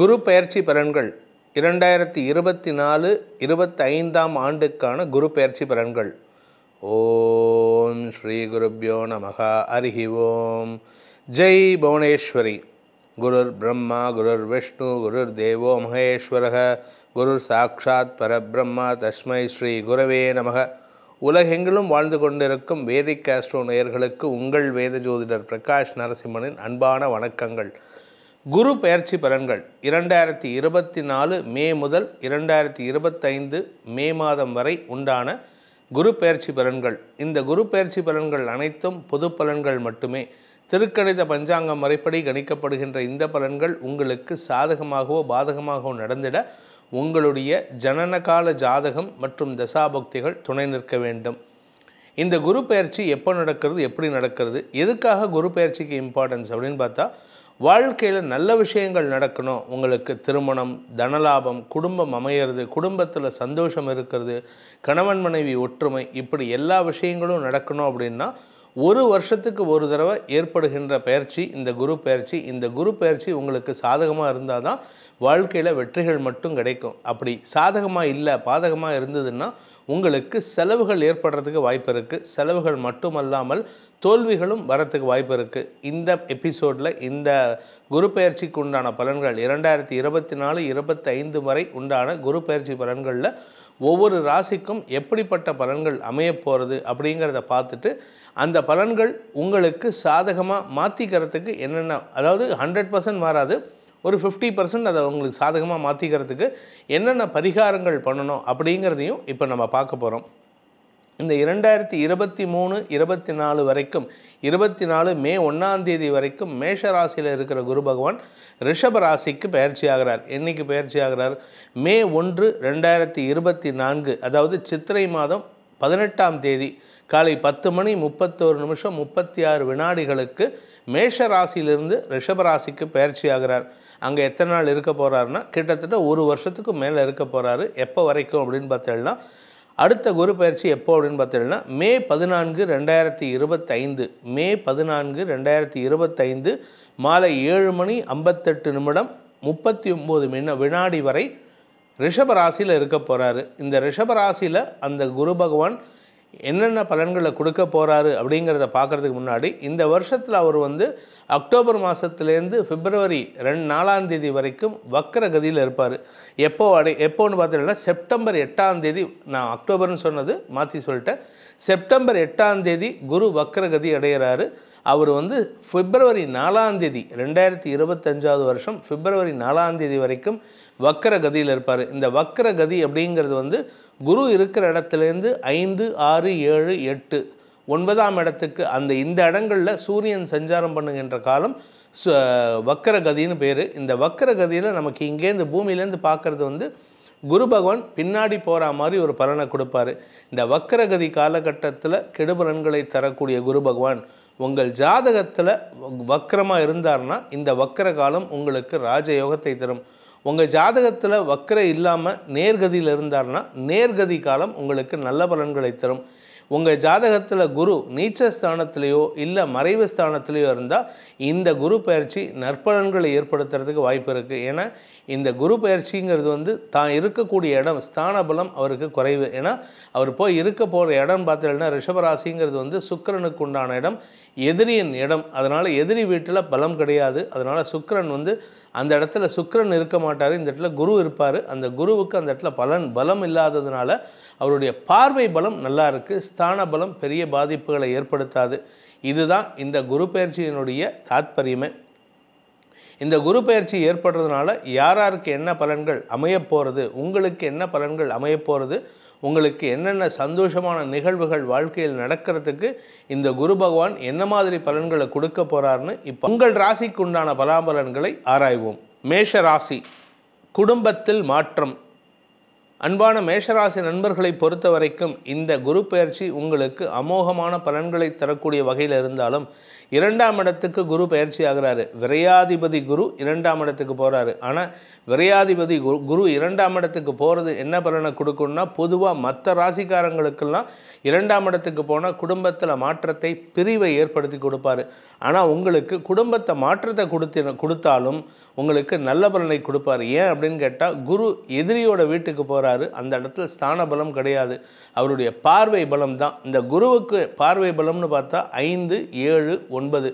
குரு பயிற்சி பலன்கள் இரண்டாயிரத்தி இருபத்தி நாலு இருபத்தைந்தாம் ஆண்டுக்கான குரு பயிற்சி பலன்கள் ஓம் ஸ்ரீ குருப்யோ நமகா அரிஹி ஓம் ஜெய் புவனேஸ்வரி குருர் பிரம்மா குருர் விஷ்ணு குருர் தேவோ மகேஸ்வரக குருர் சாட்சாத் பரபிரம்மா தஸ்மை ஸ்ரீ குரவே நமக உலகெங்கிலும் வாழ்ந்து கொண்டிருக்கும் வேதிக் காஸ்ட்ரோ நேயர்களுக்கு உங்கள் வேத ஜோதிடர் பிரகாஷ் நரசிம்மனின் அன்பான வணக்கங்கள் குரு பயிற்சி பலன்கள் இரண்டாயிரத்தி இருபத்தி நாலு மே முதல் இரண்டாயிரத்தி இருபத்தைந்து மே மாதம் வரை உண்டான குரு பயிற்சி பலன்கள் இந்த குரு பயிற்சி பலன்கள் அனைத்தும் பொது பலன்கள் மட்டுமே திருக்கணித பஞ்சாங்கம் முறைப்படி கணிக்கப்படுகின்ற இந்த பலன்கள் உங்களுக்கு சாதகமாகவோ பாதகமாகவோ நடந்திட உங்களுடைய ஜனனகால ஜாதகம் மற்றும் தசாபக்திகள் துணை நிற்க வேண்டும் இந்த குரு பயிற்சி எப்போ நடக்கிறது எப்படி நடக்கிறது எதுக்காக குரு பயிற்சிக்கு இம்பார்ட்டன்ஸ் அப்படின்னு பார்த்தா வாழ்க்கையில் நல்ல விஷயங்கள் நடக்கணும் உங்களுக்கு திருமணம் தனலாபம் குடும்பம் அமையிறது குடும்பத்தில் சந்தோஷம் இருக்கிறது கணவன் மனைவி ஒற்றுமை இப்படி எல்லா விஷயங்களும் நடக்கணும் அப்படின்னா ஒரு வருஷத்துக்கு ஒரு தடவை ஏற்படுகின்ற பயிற்சி இந்த குரு பயிற்சி இந்த குரு பயிற்சி உங்களுக்கு சாதகமாக இருந்தால் தான் வாழ்க்கையில் வெற்றிகள் மட்டும் கிடைக்கும் அப்படி சாதகமாக இல்லை பாதகமாக இருந்ததுன்னா உங்களுக்கு செலவுகள் ஏற்படுறதுக்கு வாய்ப்பு இருக்குது செலவுகள் மட்டுமல்லாமல் தோல்விகளும் வரத்துக்கு வாய்ப்பு இருக்குது இந்த எபிசோடில் இந்த குரு பயிற்சிக்கு உண்டான பலன்கள் இரண்டாயிரத்தி இருபத்தி நாலு ஐந்து வரை உண்டான குரு பயிற்சி பலன்களில் ஒவ்வொரு ராசிக்கும் எப்படிப்பட்ட பலன்கள் அமைய போகிறது அப்படிங்கிறத பார்த்துட்டு அந்த பலன்கள் உங்களுக்கு சாதகமாக மாற்றிக்கிறதுக்கு என்னென்ன அதாவது ஹண்ட்ரட் பர்சன்ட் மாறாது ஒரு ஃபிஃப்டி பர்சன்ட் அதை உங்களுக்கு சாதகமாக மாற்றிக்கிறதுக்கு என்னென்ன பரிகாரங்கள் பண்ணணும் அப்படிங்கிறதையும் இப்போ நம்ம பார்க்க போகிறோம் இந்த இரண்டாயிரத்தி இருபத்தி மூணு இருபத்தி நாலு வரைக்கும் இருபத்தி நாலு மே ஒன்றாந்தேதி வரைக்கும் மேஷ ராசியில் இருக்கிற குரு பகவான் ரிஷப ராசிக்கு பயிற்சி ஆகிறார் என்றைக்கு பயிற்சி ஆகிறார் மே ஒன்று ரெண்டாயிரத்தி இருபத்தி நான்கு அதாவது சித்திரை மாதம் பதினெட்டாம் தேதி காலை பத்து மணி முப்பத்தோரு நிமிஷம் முப்பத்தி ஆறு வினாடிகளுக்கு மேஷ ராசியிலிருந்து ரிஷபராசிக்கு ராசிக்கு பயிற்சி ஆகிறார் அங்கே எத்தனை நாள் இருக்க போகிறாருன்னா கிட்டத்தட்ட ஒரு வருஷத்துக்கு மேலே இருக்க போகிறாரு எப்போ வரைக்கும் அப்படின்னு பார்த்தோம்னா அடுத்த குரு பயிற்சி எப்போ அப்படின்னு பார்த்தீங்கன்னா மே பதினான்கு ரெண்டாயிரத்தி இருபத்தைந்து மே பதினான்கு ரெண்டாயிரத்தி இருபத்தைந்து மாலை ஏழு மணி ஐம்பத்தெட்டு நிமிடம் முப்பத்தி ஒம்பது மின்ன வினாடி வரை ரிஷபராசியில் இருக்க போகிறாரு இந்த ரிஷபராசியில் அந்த குரு பகவான் என்னென்ன பலன்களை கொடுக்க போகிறாரு அப்படிங்கிறத பார்க்குறதுக்கு முன்னாடி இந்த வருஷத்தில் அவர் வந்து அக்டோபர் மாதத்துலேருந்து பிப்ரவரி ரெண்டு நாலாம் தேதி வரைக்கும் வக்கர கதியில் இருப்பார் எப்போ அடை எப்போன்னு பார்த்தீங்கன்னா செப்டம்பர் எட்டாம் தேதி நான் அக்டோபர்னு சொன்னது மாற்றி சொல்லிட்டேன் செப்டம்பர் எட்டாம் தேதி குரு வக்கரகதி அடைகிறாரு அவர் வந்து பிப்ரவரி நாலாம் தேதி ரெண்டாயிரத்தி இருபத்தஞ்சாவது வருஷம் பிப்ரவரி நாலாம் தேதி வரைக்கும் வக்கர கதியில் இருப்பார் இந்த வக்கர கதி அப்படிங்கிறது வந்து குரு இருக்கிற இடத்துலேருந்து ஐந்து ஆறு ஏழு எட்டு ஒன்பதாம் இடத்துக்கு அந்த இந்த இடங்களில் சூரியன் சஞ்சாரம் பண்ணுகின்ற காலம் வக்கரகதின்னு கதின்னு பேர் இந்த வக்கரகதியில் கதியில் நமக்கு இங்கேருந்து பூமியிலேருந்து பார்க்குறது வந்து குரு பகவான் பின்னாடி போகிற மாதிரி ஒரு பலனை கொடுப்பாரு இந்த வக்கரகதி காலகட்டத்தில் கெடுபலன்களை தரக்கூடிய குரு பகவான் உங்கள் ஜாதகத்தில் வக்கரமாக இருந்தார்னா இந்த வக்கர காலம் உங்களுக்கு ராஜயோகத்தை தரும் உங்கள் ஜாதகத்தில் வக்கரை இல்லாமல் நேர்கதியில் இருந்தார்னா நேர்கதி காலம் உங்களுக்கு நல்ல பலன்களை தரும் உங்கள் ஜாதகத்தில் குரு நீச்சஸ்தானத்திலேயோ இல்லை மறைவு ஸ்தானத்திலேயோ இருந்தால் இந்த குரு பயிற்சி நற்பலன்களை ஏற்படுத்துறதுக்கு வாய்ப்பு இருக்குது ஏன்னா இந்த குரு பயிற்சிங்கிறது வந்து தான் இருக்கக்கூடிய இடம் ஸ்தான பலம் அவருக்கு குறைவு ஏன்னா அவர் போய் இருக்க போகிற இடம் பார்த்தீங்கன்னா ரிஷபராசிங்கிறது வந்து சுக்கரனுக்கு உண்டான இடம் எதிரியின் இடம் அதனால் எதிரி வீட்டில் பலம் கிடையாது அதனால் சுக்கரன் வந்து அந்த இடத்துல சுக்கரன் இருக்க மாட்டார் இந்த இடத்துல குரு இருப்பார் அந்த குருவுக்கு அந்த இடத்துல பலன் பலம் இல்லாததுனால அவருடைய பார்வை பலம் நல்லா இருக்குது ஸ்தான பலம் பெரிய பாதிப்புகளை ஏற்படுத்தாது இதுதான் இந்த குரு பயிற்சியினுடைய தாத்பரியமே இந்த குரு பயிற்சி ஏற்படுறதுனால யார் யாருக்கு என்ன பலன்கள் அமையப்போகிறது உங்களுக்கு என்ன பலன்கள் அமையப்போகிறது உங்களுக்கு என்னென்ன சந்தோஷமான நிகழ்வுகள் வாழ்க்கையில் நடக்கிறதுக்கு இந்த குரு பகவான் என்ன மாதிரி பலன்களை கொடுக்க போகிறாருன்னு இப்போ உங்கள் ராசிக்கு உண்டான பலாபலன்களை ஆராய்வோம் மேஷ ராசி குடும்பத்தில் மாற்றம் அன்பான மேஷராசி நண்பர்களை பொறுத்த வரைக்கும் இந்த குரு பயிற்சி உங்களுக்கு அமோகமான பலன்களை தரக்கூடிய வகையில் இருந்தாலும் இரண்டாம் இடத்துக்கு குரு பயிற்சி ஆகிறாரு விரையாதிபதி குரு இரண்டாம் இடத்துக்கு போகிறாரு ஆனால் விரையாதிபதி குரு குரு இரண்டாம் இடத்துக்கு போகிறது என்ன பலனை கொடுக்கும்னா பொதுவாக மற்ற ராசிக்காரங்களுக்கெல்லாம் இரண்டாம் இடத்துக்கு போனால் குடும்பத்தில் மாற்றத்தை பிரிவை ஏற்படுத்தி கொடுப்பாரு ஆனால் உங்களுக்கு குடும்பத்தை மாற்றத்தை கொடுத்து கொடுத்தாலும் உங்களுக்கு நல்ல பலனை கொடுப்பார் ஏன் அப்படின்னு கேட்டால் குரு எதிரியோட வீட்டுக்கு போகிறாரு அந்த இடத்துல ஸ்தான பலம் கிடையாது அவருடைய பார்வை பலம் தான் இந்த குருவுக்கு பார்வை பலம்னு பார்த்தா ஐந்து ஏழு ஒன்பது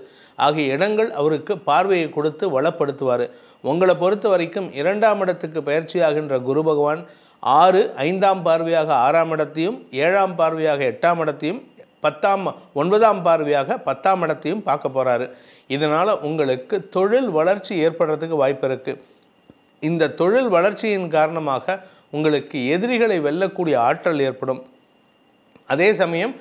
ஆகிய இடங்கள் அவருக்கு பார்வையை கொடுத்து வளப்படுத்துவார் உங்களை பொறுத்த வரைக்கும் இரண்டாம் இடத்துக்கு பயிற்சியாகின்ற குரு பகவான் ஆறு ஐந்தாம் பார்வையாக ஆறாம் இடத்தையும் ஏழாம் பார்வையாக எட்டாம் இடத்தையும் பத்தாம் ஒன்பதாம் பார்வையாக பத்தாம் இடத்தையும் பார்க்க போகிறாரு இதனால் உங்களுக்கு தொழில் வளர்ச்சி ஏற்படுறதுக்கு வாய்ப்பு இருக்குது இந்த தொழில் வளர்ச்சியின் காரணமாக உங்களுக்கு எதிரிகளை வெல்லக்கூடிய ஆற்றல் ஏற்படும் அதே சமயம்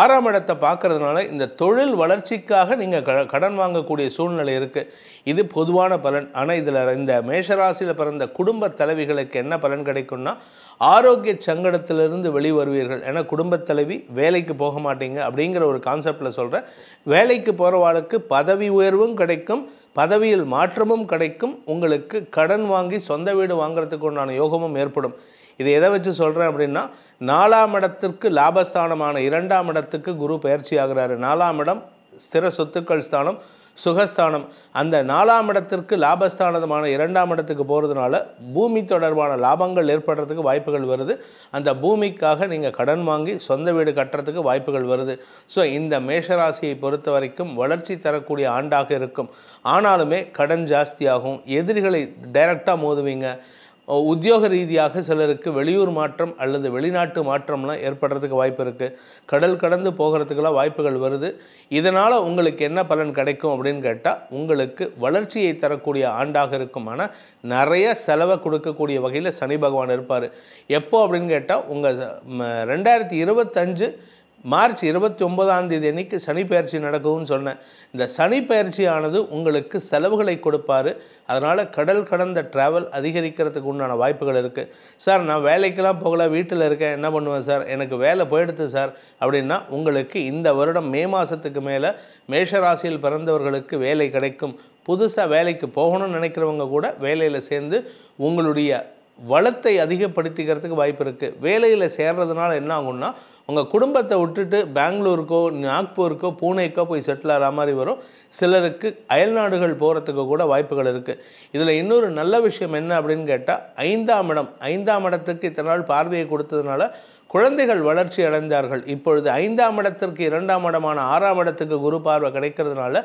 ஆறாம் இடத்தை பார்க்கறதுனால இந்த தொழில் வளர்ச்சிக்காக நீங்கள் கடன் வாங்கக்கூடிய சூழ்நிலை இருக்குது இது பொதுவான பலன் ஆனால் இதில் இந்த மேஷராசியில் பிறந்த குடும்ப தலைவிகளுக்கு என்ன பலன் கிடைக்கும்னா ஆரோக்கிய சங்கடத்திலிருந்து வெளிவருவீர்கள் ஏன்னா குடும்பத் தலைவி வேலைக்கு போக மாட்டீங்க அப்படிங்கிற ஒரு கான்செப்டில் சொல்கிறேன் வேலைக்கு போகிறவாளுக்கு பதவி உயர்வும் கிடைக்கும் பதவியில் மாற்றமும் கிடைக்கும் உங்களுக்கு கடன் வாங்கி சொந்த வீடு வாங்குறதுக்கு உண்டான யோகமும் ஏற்படும் இது எதை வச்சு சொல்கிறேன் அப்படின்னா நாலாம் இடத்திற்கு லாபஸ்தானமான இரண்டாம் இடத்துக்கு குரு பயிற்சி ஆகிறாரு நாலாம் இடம் ஸ்திர சொத்துக்கள் ஸ்தானம் சுகஸ்தானம் அந்த நாலாம் இடத்திற்கு லாபஸ்தானமான இரண்டாம் இடத்துக்கு போகிறதுனால பூமி தொடர்பான லாபங்கள் ஏற்படுறதுக்கு வாய்ப்புகள் வருது அந்த பூமிக்காக நீங்கள் கடன் வாங்கி சொந்த வீடு கட்டுறதுக்கு வாய்ப்புகள் வருது ஸோ இந்த மேஷராசியை பொறுத்த வரைக்கும் வளர்ச்சி தரக்கூடிய ஆண்டாக இருக்கும் ஆனாலுமே கடன் ஜாஸ்தியாகும் எதிரிகளை டைரெக்டாக மோதுவீங்க உத்தியோக ரீதியாக சிலருக்கு வெளியூர் மாற்றம் அல்லது வெளிநாட்டு மாற்றம்லாம் ஏற்படுறதுக்கு வாய்ப்பு இருக்குது கடல் கடந்து போகிறதுக்கெல்லாம் வாய்ப்புகள் வருது இதனால் உங்களுக்கு என்ன பலன் கிடைக்கும் அப்படின்னு கேட்டால் உங்களுக்கு வளர்ச்சியை தரக்கூடிய ஆண்டாக இருக்குமான நிறைய செலவை கொடுக்கக்கூடிய வகையில் சனி பகவான் இருப்பார் எப்போ அப்படின்னு கேட்டால் உங்கள் ரெண்டாயிரத்தி இருபத்தஞ்சு மார்ச் இருபத்தி ஒன்பதாம் தேதி அன்னைக்கு சனி பயிற்சி நடக்கும்னு சொன்னேன் இந்த சனி பயிற்சியானது உங்களுக்கு செலவுகளை கொடுப்பார் அதனால் கடல் கடந்த ட்ராவல் அதிகரிக்கிறதுக்கு உண்டான வாய்ப்புகள் இருக்குது சார் நான் வேலைக்கெல்லாம் போகல வீட்டில் இருக்கேன் என்ன பண்ணுவேன் சார் எனக்கு வேலை போயிடுது சார் அப்படின்னா உங்களுக்கு இந்த வருடம் மே மாதத்துக்கு மேலே மேஷராசியில் பிறந்தவர்களுக்கு வேலை கிடைக்கும் புதுசாக வேலைக்கு போகணும்னு நினைக்கிறவங்க கூட வேலையில் சேர்ந்து உங்களுடைய வளத்தை அதிகப்படுத்திக்கிறதுக்கு வாய்ப்பு இருக்குது வேலையில் சேர்றதுனால என்ன ஆகும்னா உங்கள் குடும்பத்தை விட்டுட்டு பெங்களூருக்கோ நாக்பூருக்கோ பூனேக்கோ போய் செட்டில் ஆகிற மாதிரி வரும் சிலருக்கு அயல்நாடுகள் போகிறதுக்கு கூட வாய்ப்புகள் இருக்குது இதில் இன்னொரு நல்ல விஷயம் என்ன அப்படின்னு கேட்டால் ஐந்தாம் இடம் ஐந்தாம் இடத்துக்கு இத்தனை நாள் பார்வையை கொடுத்ததுனால குழந்தைகள் வளர்ச்சி அடைந்தார்கள் இப்பொழுது ஐந்தாம் இடத்திற்கு இரண்டாம் இடமான ஆறாம் இடத்துக்கு குரு பார்வை கிடைக்கிறதுனால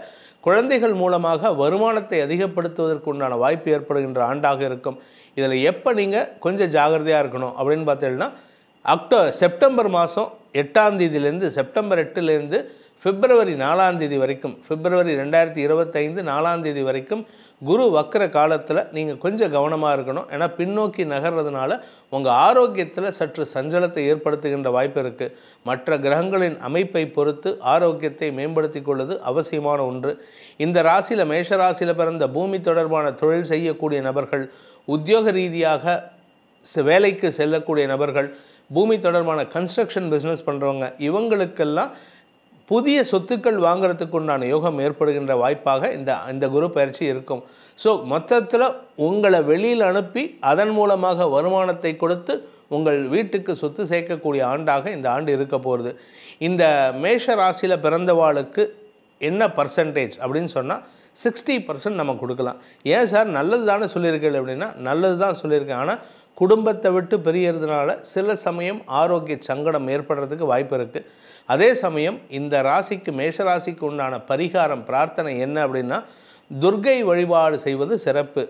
குழந்தைகள் மூலமாக வருமானத்தை அதிகப்படுத்துவதற்கு உண்டான வாய்ப்பு ஏற்படுகின்ற ஆண்டாக இருக்கும் இதில் எப்போ நீங்கள் கொஞ்சம் ஜாகிரதையாக இருக்கணும் அப்படின்னு பார்த்தீங்கன்னா அக்டோ செப்டம்பர் மாதம் எட்டாம் தேதியிலேருந்து செப்டம்பர் எட்டுலேருந்து பிப்ரவரி நாலாம் தேதி வரைக்கும் பிப்ரவரி ரெண்டாயிரத்தி இருபத்தைந்து நாலாம் தேதி வரைக்கும் குரு வக்கிர காலத்தில் நீங்கள் கொஞ்சம் கவனமாக இருக்கணும் ஏன்னா பின்னோக்கி நகர்றதுனால உங்கள் ஆரோக்கியத்தில் சற்று சஞ்சலத்தை ஏற்படுத்துகின்ற வாய்ப்பு இருக்குது மற்ற கிரகங்களின் அமைப்பை பொறுத்து ஆரோக்கியத்தை மேம்படுத்தி கொள்வது அவசியமான ஒன்று இந்த ராசியில் மேஷ ராசியில் பிறந்த பூமி தொடர்பான தொழில் செய்யக்கூடிய நபர்கள் உத்தியோக ரீதியாக வேலைக்கு செல்லக்கூடிய நபர்கள் பூமி தொடர்பான கன்ஸ்ட்ரக்ஷன் பிஸ்னஸ் பண்ணுறவங்க இவங்களுக்கெல்லாம் புதிய சொத்துக்கள் வாங்குறதுக்கு உண்டான யோகம் ஏற்படுகின்ற வாய்ப்பாக இந்த இந்த குரு பயிற்சி இருக்கும் ஸோ மொத்தத்தில் உங்களை வெளியில் அனுப்பி அதன் மூலமாக வருமானத்தை கொடுத்து உங்கள் வீட்டுக்கு சொத்து சேர்க்கக்கூடிய ஆண்டாக இந்த ஆண்டு இருக்க போகிறது இந்த மேஷ ராசியில் பிறந்தவாளுக்கு என்ன பர்சன்டேஜ் அப்படின்னு சொன்னால் சிக்ஸ்டி பர்சன்ட் நம்ம கொடுக்கலாம் ஏன் சார் நல்லது தானே சொல்லியிருக்கேன் அப்படின்னா நல்லது தான் சொல்லியிருக்கேன் ஆனால் குடும்பத்தை விட்டு பிரியறதுனால சில சமயம் ஆரோக்கிய சங்கடம் ஏற்படுறதுக்கு வாய்ப்பு இருக்குது அதே சமயம் இந்த ராசிக்கு மேஷ ராசிக்கு உண்டான பரிகாரம் பிரார்த்தனை என்ன அப்படின்னா துர்கை வழிபாடு செய்வது சிறப்பு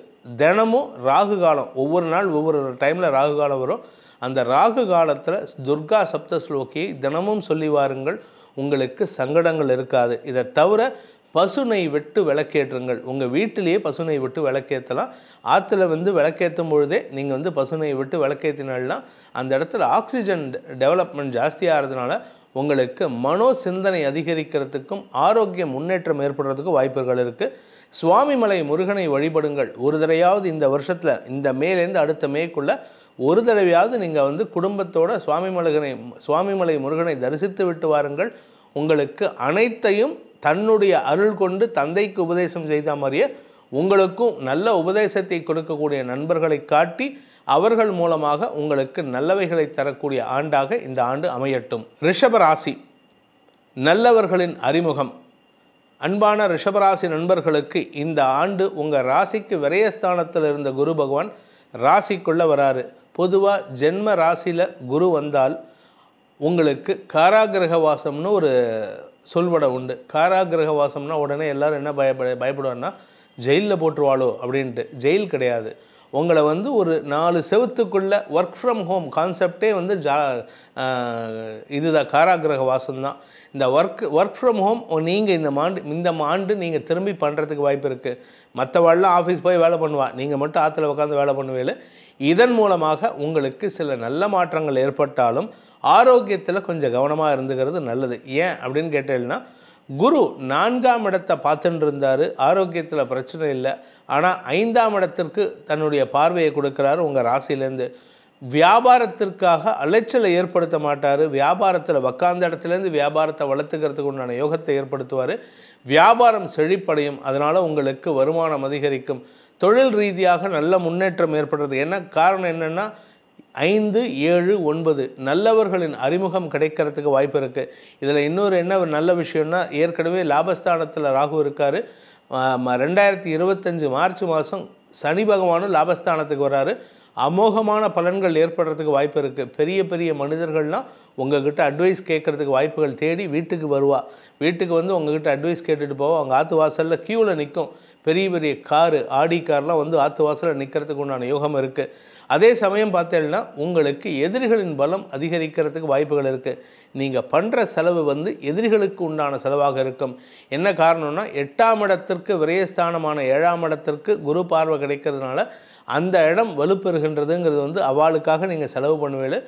தினமும் ராகு காலம் ஒவ்வொரு நாள் ஒவ்வொரு டைமில் ராகு காலம் வரும் அந்த ராகு காலத்தில் துர்கா சப்த ஸ்லோக்கியை தினமும் சொல்லி வாருங்கள் உங்களுக்கு சங்கடங்கள் இருக்காது இதை தவிர பசுனை விட்டு விளக்கேற்றுங்கள் உங்கள் வீட்டிலேயே பசுனை விட்டு விளக்கேற்றலாம் ஆற்றுல வந்து விளக்கேற்றும் பொழுதே நீங்கள் வந்து பசுனை விட்டு விளக்கேற்றினால்னா அந்த இடத்துல ஆக்சிஜன் டெவலப்மெண்ட் ஜாஸ்தியாகிறதுனால உங்களுக்கு மனோ சிந்தனை அதிகரிக்கிறதுக்கும் ஆரோக்கிய முன்னேற்றம் ஏற்படுறதுக்கும் வாய்ப்புகள் இருக்குது சுவாமிமலை முருகனை வழிபடுங்கள் ஒரு தடையாவது இந்த வருஷத்தில் இந்த மேலேருந்து அடுத்த மேக்குள்ளே ஒரு தடவையாவது நீங்கள் வந்து குடும்பத்தோட சுவாமிமலகனை சுவாமிமலை முருகனை தரிசித்து விட்டு வாருங்கள் உங்களுக்கு அனைத்தையும் தன்னுடைய அருள் கொண்டு தந்தைக்கு உபதேசம் செய்த மாதிரியே உங்களுக்கும் நல்ல உபதேசத்தை கொடுக்கக்கூடிய நண்பர்களை காட்டி அவர்கள் மூலமாக உங்களுக்கு நல்லவைகளை தரக்கூடிய ஆண்டாக இந்த ஆண்டு அமையட்டும் ரிஷபராசி நல்லவர்களின் அறிமுகம் அன்பான ரிஷபராசி நண்பர்களுக்கு இந்த ஆண்டு உங்கள் ராசிக்கு விரயஸ்தானத்தில் இருந்த குரு பகவான் ராசிக்குள்ளே வராரு பொதுவாக ஜென்ம ராசியில் குரு வந்தால் உங்களுக்கு காராகிரக வாசம்னு ஒரு சொல்வடை உண்டு காராகிரக வாசம்னா உடனே எல்லோரும் என்ன பயப்பட பயப்படுவார்னா ஜெயிலில் போட்டுருவாளோ அப்படின்ட்டு ஜெயில் கிடையாது உங்களை வந்து ஒரு நாலு செவத்துக்குள்ளே ஒர்க் ஃப்ரம் ஹோம் கான்செப்டே வந்து ஜா இதுதான் காராகிரக வாசம்தான் இந்த ஒர்க் ஒர்க் ஃப்ரம் ஹோம் நீங்கள் இந்த ஆண்டு இந்த ஆண்டு நீங்கள் திரும்பி பண்ணுறதுக்கு வாய்ப்பு இருக்குது மற்றவாள்லாம் ஆஃபீஸ் போய் வேலை பண்ணுவா நீங்கள் மட்டும் ஆற்றுல உட்காந்து வேலை பண்ணுவீங்க இதன் மூலமாக உங்களுக்கு சில நல்ல மாற்றங்கள் ஏற்பட்டாலும் ஆரோக்கியத்தில் கொஞ்சம் கவனமாக இருந்துக்கிறது நல்லது ஏன் அப்படின்னு கேட்டேன்னா குரு நான்காம் இடத்தை பார்த்துட்டு இருந்தார் ஆரோக்கியத்தில் பிரச்சனை இல்லை ஆனால் ஐந்தாம் இடத்திற்கு தன்னுடைய பார்வையை கொடுக்குறாரு உங்கள் ராசியிலேருந்து வியாபாரத்திற்காக அலைச்சலை ஏற்படுத்த மாட்டார் வியாபாரத்தில் உக்காந்த இடத்துலேருந்து வியாபாரத்தை வளர்த்துக்கிறதுக்கு உண்டான யோகத்தை ஏற்படுத்துவார் வியாபாரம் செழிப்படையும் அதனால் உங்களுக்கு வருமானம் அதிகரிக்கும் தொழில் ரீதியாக நல்ல முன்னேற்றம் ஏற்படுறது என்ன காரணம் என்னென்னா ஐந்து ஏழு ஒன்பது நல்லவர்களின் அறிமுகம் கிடைக்கிறதுக்கு வாய்ப்பு இருக்குது இதில் இன்னொரு என்ன ஒரு நல்ல விஷயம்னா ஏற்கனவே லாபஸ்தானத்தில் ராகு இருக்கார் ரெண்டாயிரத்தி இருபத்தஞ்சி மார்ச் மாதம் சனி பகவானும் லாபஸ்தானத்துக்கு வராரு அமோகமான பலன்கள் ஏற்படுறதுக்கு வாய்ப்பு இருக்குது பெரிய பெரிய மனிதர்கள்லாம் உங்ககிட்ட அட்வைஸ் கேட்குறதுக்கு வாய்ப்புகள் தேடி வீட்டுக்கு வருவாள் வீட்டுக்கு வந்து உங்ககிட்ட அட்வைஸ் கேட்டுட்டு போவோம் அவங்க ஆற்று வாசலில் க்யூவில் நிற்கும் பெரிய பெரிய காரு ஆடி கார்லாம் வந்து ஆற்று வாசலில் நிற்கிறதுக்கு உண்டான யோகம் இருக்குது அதே சமயம் பார்த்தேன்னா உங்களுக்கு எதிரிகளின் பலம் அதிகரிக்கிறதுக்கு வாய்ப்புகள் இருக்குது நீங்கள் பண்ணுற செலவு வந்து எதிரிகளுக்கு உண்டான செலவாக இருக்கும் என்ன காரணம்னா எட்டாம் இடத்திற்கு விரயஸ்தானமான ஏழாம் இடத்திற்கு குரு பார்வை கிடைக்கிறதுனால அந்த இடம் வலுப்பெறுகின்றதுங்கிறது வந்து அவளுக்காக நீங்கள் செலவு பண்ணுவீடு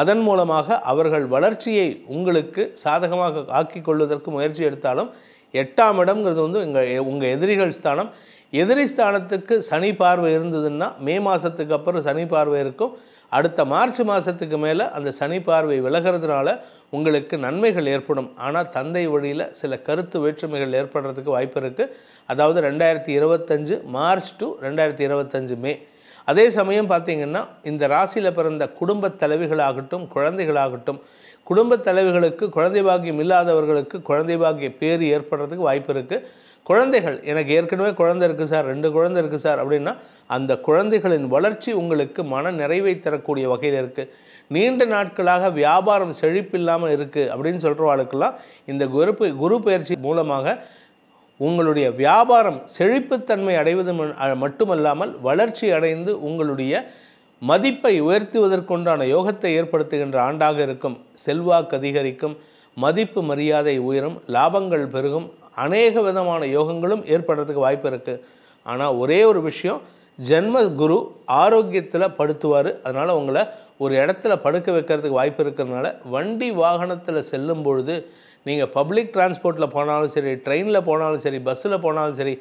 அதன் மூலமாக அவர்கள் வளர்ச்சியை உங்களுக்கு சாதகமாக ஆக்கி கொள்வதற்கு முயற்சி எடுத்தாலும் எட்டாம் இடம்ங்கிறது வந்து உங்கள் உங்கள் எதிரிகள் ஸ்தானம் எதிரி ஸ்தானத்துக்கு சனி பார்வை இருந்ததுன்னா மே மாதத்துக்கு அப்புறம் சனி பார்வை இருக்கும் அடுத்த மார்ச் மாதத்துக்கு மேலே அந்த சனி பார்வை விலகிறதுனால உங்களுக்கு நன்மைகள் ஏற்படும் ஆனால் தந்தை வழியில் சில கருத்து வேற்றுமைகள் ஏற்படுறதுக்கு வாய்ப்பு இருக்குது அதாவது ரெண்டாயிரத்தி இருபத்தஞ்சு மார்ச் டு ரெண்டாயிரத்தி இருபத்தஞ்சு மே அதே சமயம் பார்த்திங்கன்னா இந்த ராசியில் பிறந்த குடும்பத் தலைவிகளாகட்டும் குழந்தைகளாகட்டும் குடும்பத் தலைவிகளுக்கு குழந்தை பாக்கியம் இல்லாதவர்களுக்கு குழந்தை பாக்கிய பேர் ஏற்படுறதுக்கு வாய்ப்பு இருக்குது குழந்தைகள் எனக்கு ஏற்கனவே குழந்தை இருக்குது சார் ரெண்டு குழந்தை இருக்குது சார் அப்படின்னா அந்த குழந்தைகளின் வளர்ச்சி உங்களுக்கு மன நிறைவை தரக்கூடிய வகையில் இருக்குது நீண்ட நாட்களாக வியாபாரம் செழிப்பில்லாமல் இருக்குது அப்படின்னு சொல்கிறவாளுக்கெல்லாம் இந்த குரு குரு பயிற்சி மூலமாக உங்களுடைய வியாபாரம் செழிப்புத்தன்மை அடைவது மட்டுமல்லாமல் வளர்ச்சி அடைந்து உங்களுடைய மதிப்பை உயர்த்துவதற்குண்டான யோகத்தை ஏற்படுத்துகின்ற ஆண்டாக இருக்கும் செல்வாக்கு அதிகரிக்கும் மதிப்பு மரியாதை உயரும் லாபங்கள் பெருகும் அநேக விதமான யோகங்களும் ஏற்படுறதுக்கு வாய்ப்பு இருக்குது ஆனால் ஒரே ஒரு விஷயம் ஜென்ம குரு ஆரோக்கியத்தில் படுத்துவார் அதனால் உங்களை ஒரு இடத்துல படுக்க வைக்கிறதுக்கு வாய்ப்பு இருக்கிறதுனால வண்டி வாகனத்தில் செல்லும் பொழுது நீங்கள் பப்ளிக் டிரான்ஸ்போர்ட்டில் போனாலும் சரி ட்ரெயினில் போனாலும் சரி பஸ்ஸில் போனாலும் சரி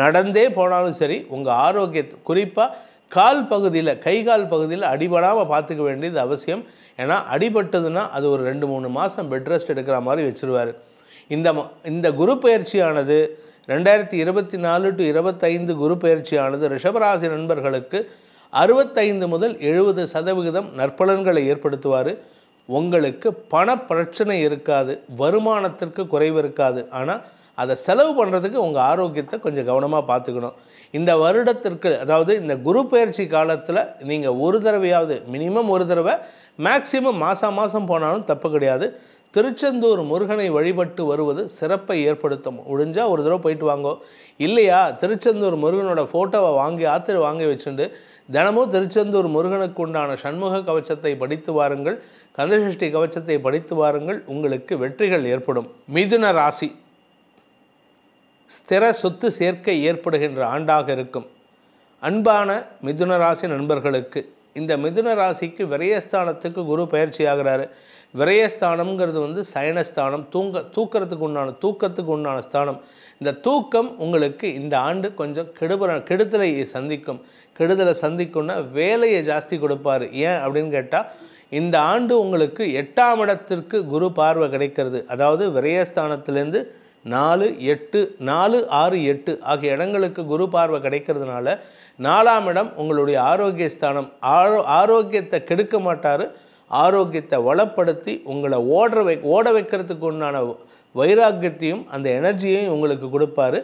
நடந்தே போனாலும் சரி உங்கள் ஆரோக்கியத்தை குறிப்பாக கால் பகுதியில் கை கால் பகுதியில் அடிபடாமல் பார்த்துக்க வேண்டியது அவசியம் ஏன்னா அடிபட்டதுன்னா அது ஒரு ரெண்டு மூணு மாதம் பெட் ரெஸ்ட் எடுக்கிற மாதிரி வச்சுருவார் இந்த இந்த குரு பயிற்சியானது ரெண்டாயிரத்தி இருபத்தி நாலு டு இருபத்தைந்து குரு பயிற்சியானது ரிஷபராசி நண்பர்களுக்கு அறுபத்தைந்து முதல் எழுபது சதவிகிதம் நற்பலன்களை ஏற்படுத்துவார் உங்களுக்கு பண பிரச்சனை இருக்காது வருமானத்திற்கு குறைவு இருக்காது ஆனால் அதை செலவு பண்ணுறதுக்கு உங்கள் ஆரோக்கியத்தை கொஞ்சம் கவனமாக பார்த்துக்கணும் இந்த வருடத்திற்கு அதாவது இந்த குரு பயிற்சி காலத்தில் நீங்கள் ஒரு தடவையாவது மினிமம் ஒரு தடவை மேக்சிமம் மாதம் மாதம் போனாலும் தப்பு கிடையாது திருச்செந்தூர் முருகனை வழிபட்டு வருவது சிறப்பை ஏற்படுத்தும் முடிஞ்சால் ஒரு தடவை போயிட்டு வாங்கோ இல்லையா திருச்செந்தூர் முருகனோட ஃபோட்டோவை வாங்கி ஆத்திர வாங்கி வச்சுட்டு தினமும் திருச்செந்தூர் முருகனுக்கு உண்டான சண்முக கவச்சத்தை படித்து வாருங்கள் கந்தசஷ்டி கவச்சத்தை படித்து வாருங்கள் உங்களுக்கு வெற்றிகள் ஏற்படும் மிதுன ராசி ஸ்திர சொத்து சேர்க்கை ஏற்படுகின்ற ஆண்டாக இருக்கும் அன்பான மிதுன ராசி நண்பர்களுக்கு இந்த மிதுன ராசிக்கு விரயஸ்தானத்துக்கு குரு பயிற்சி ஆகிறாரு விரயஸ்தானம்ங்கிறது வந்து சயனஸ்தானம் தூங்க தூக்கிறதுக்கு உண்டான தூக்கத்துக்கு உண்டான ஸ்தானம் இந்த தூக்கம் உங்களுக்கு இந்த ஆண்டு கொஞ்சம் கெடுபுற கெடுதலை சந்திக்கும் கெடுதலை சந்திக்கும்னா வேலையை ஜாஸ்தி கொடுப்பார் ஏன் அப்படின்னு கேட்டால் இந்த ஆண்டு உங்களுக்கு எட்டாம் இடத்திற்கு குரு பார்வை கிடைக்கிறது அதாவது விரயஸ்தானத்திலேருந்து நாலு எட்டு நாலு ஆறு எட்டு ஆகிய இடங்களுக்கு குரு பார்வை கிடைக்கிறதுனால நாலாம் இடம் உங்களுடைய ஆரோக்கிய ஸ்தானம் ஆரோ ஆரோக்கியத்தை கெடுக்க மாட்டார் ஆரோக்கியத்தை வளப்படுத்தி உங்களை ஓடுற வை ஓட வைக்கிறதுக்கு உண்டான வைராக்கியத்தையும் அந்த எனர்ஜியையும் உங்களுக்கு கொடுப்பாரு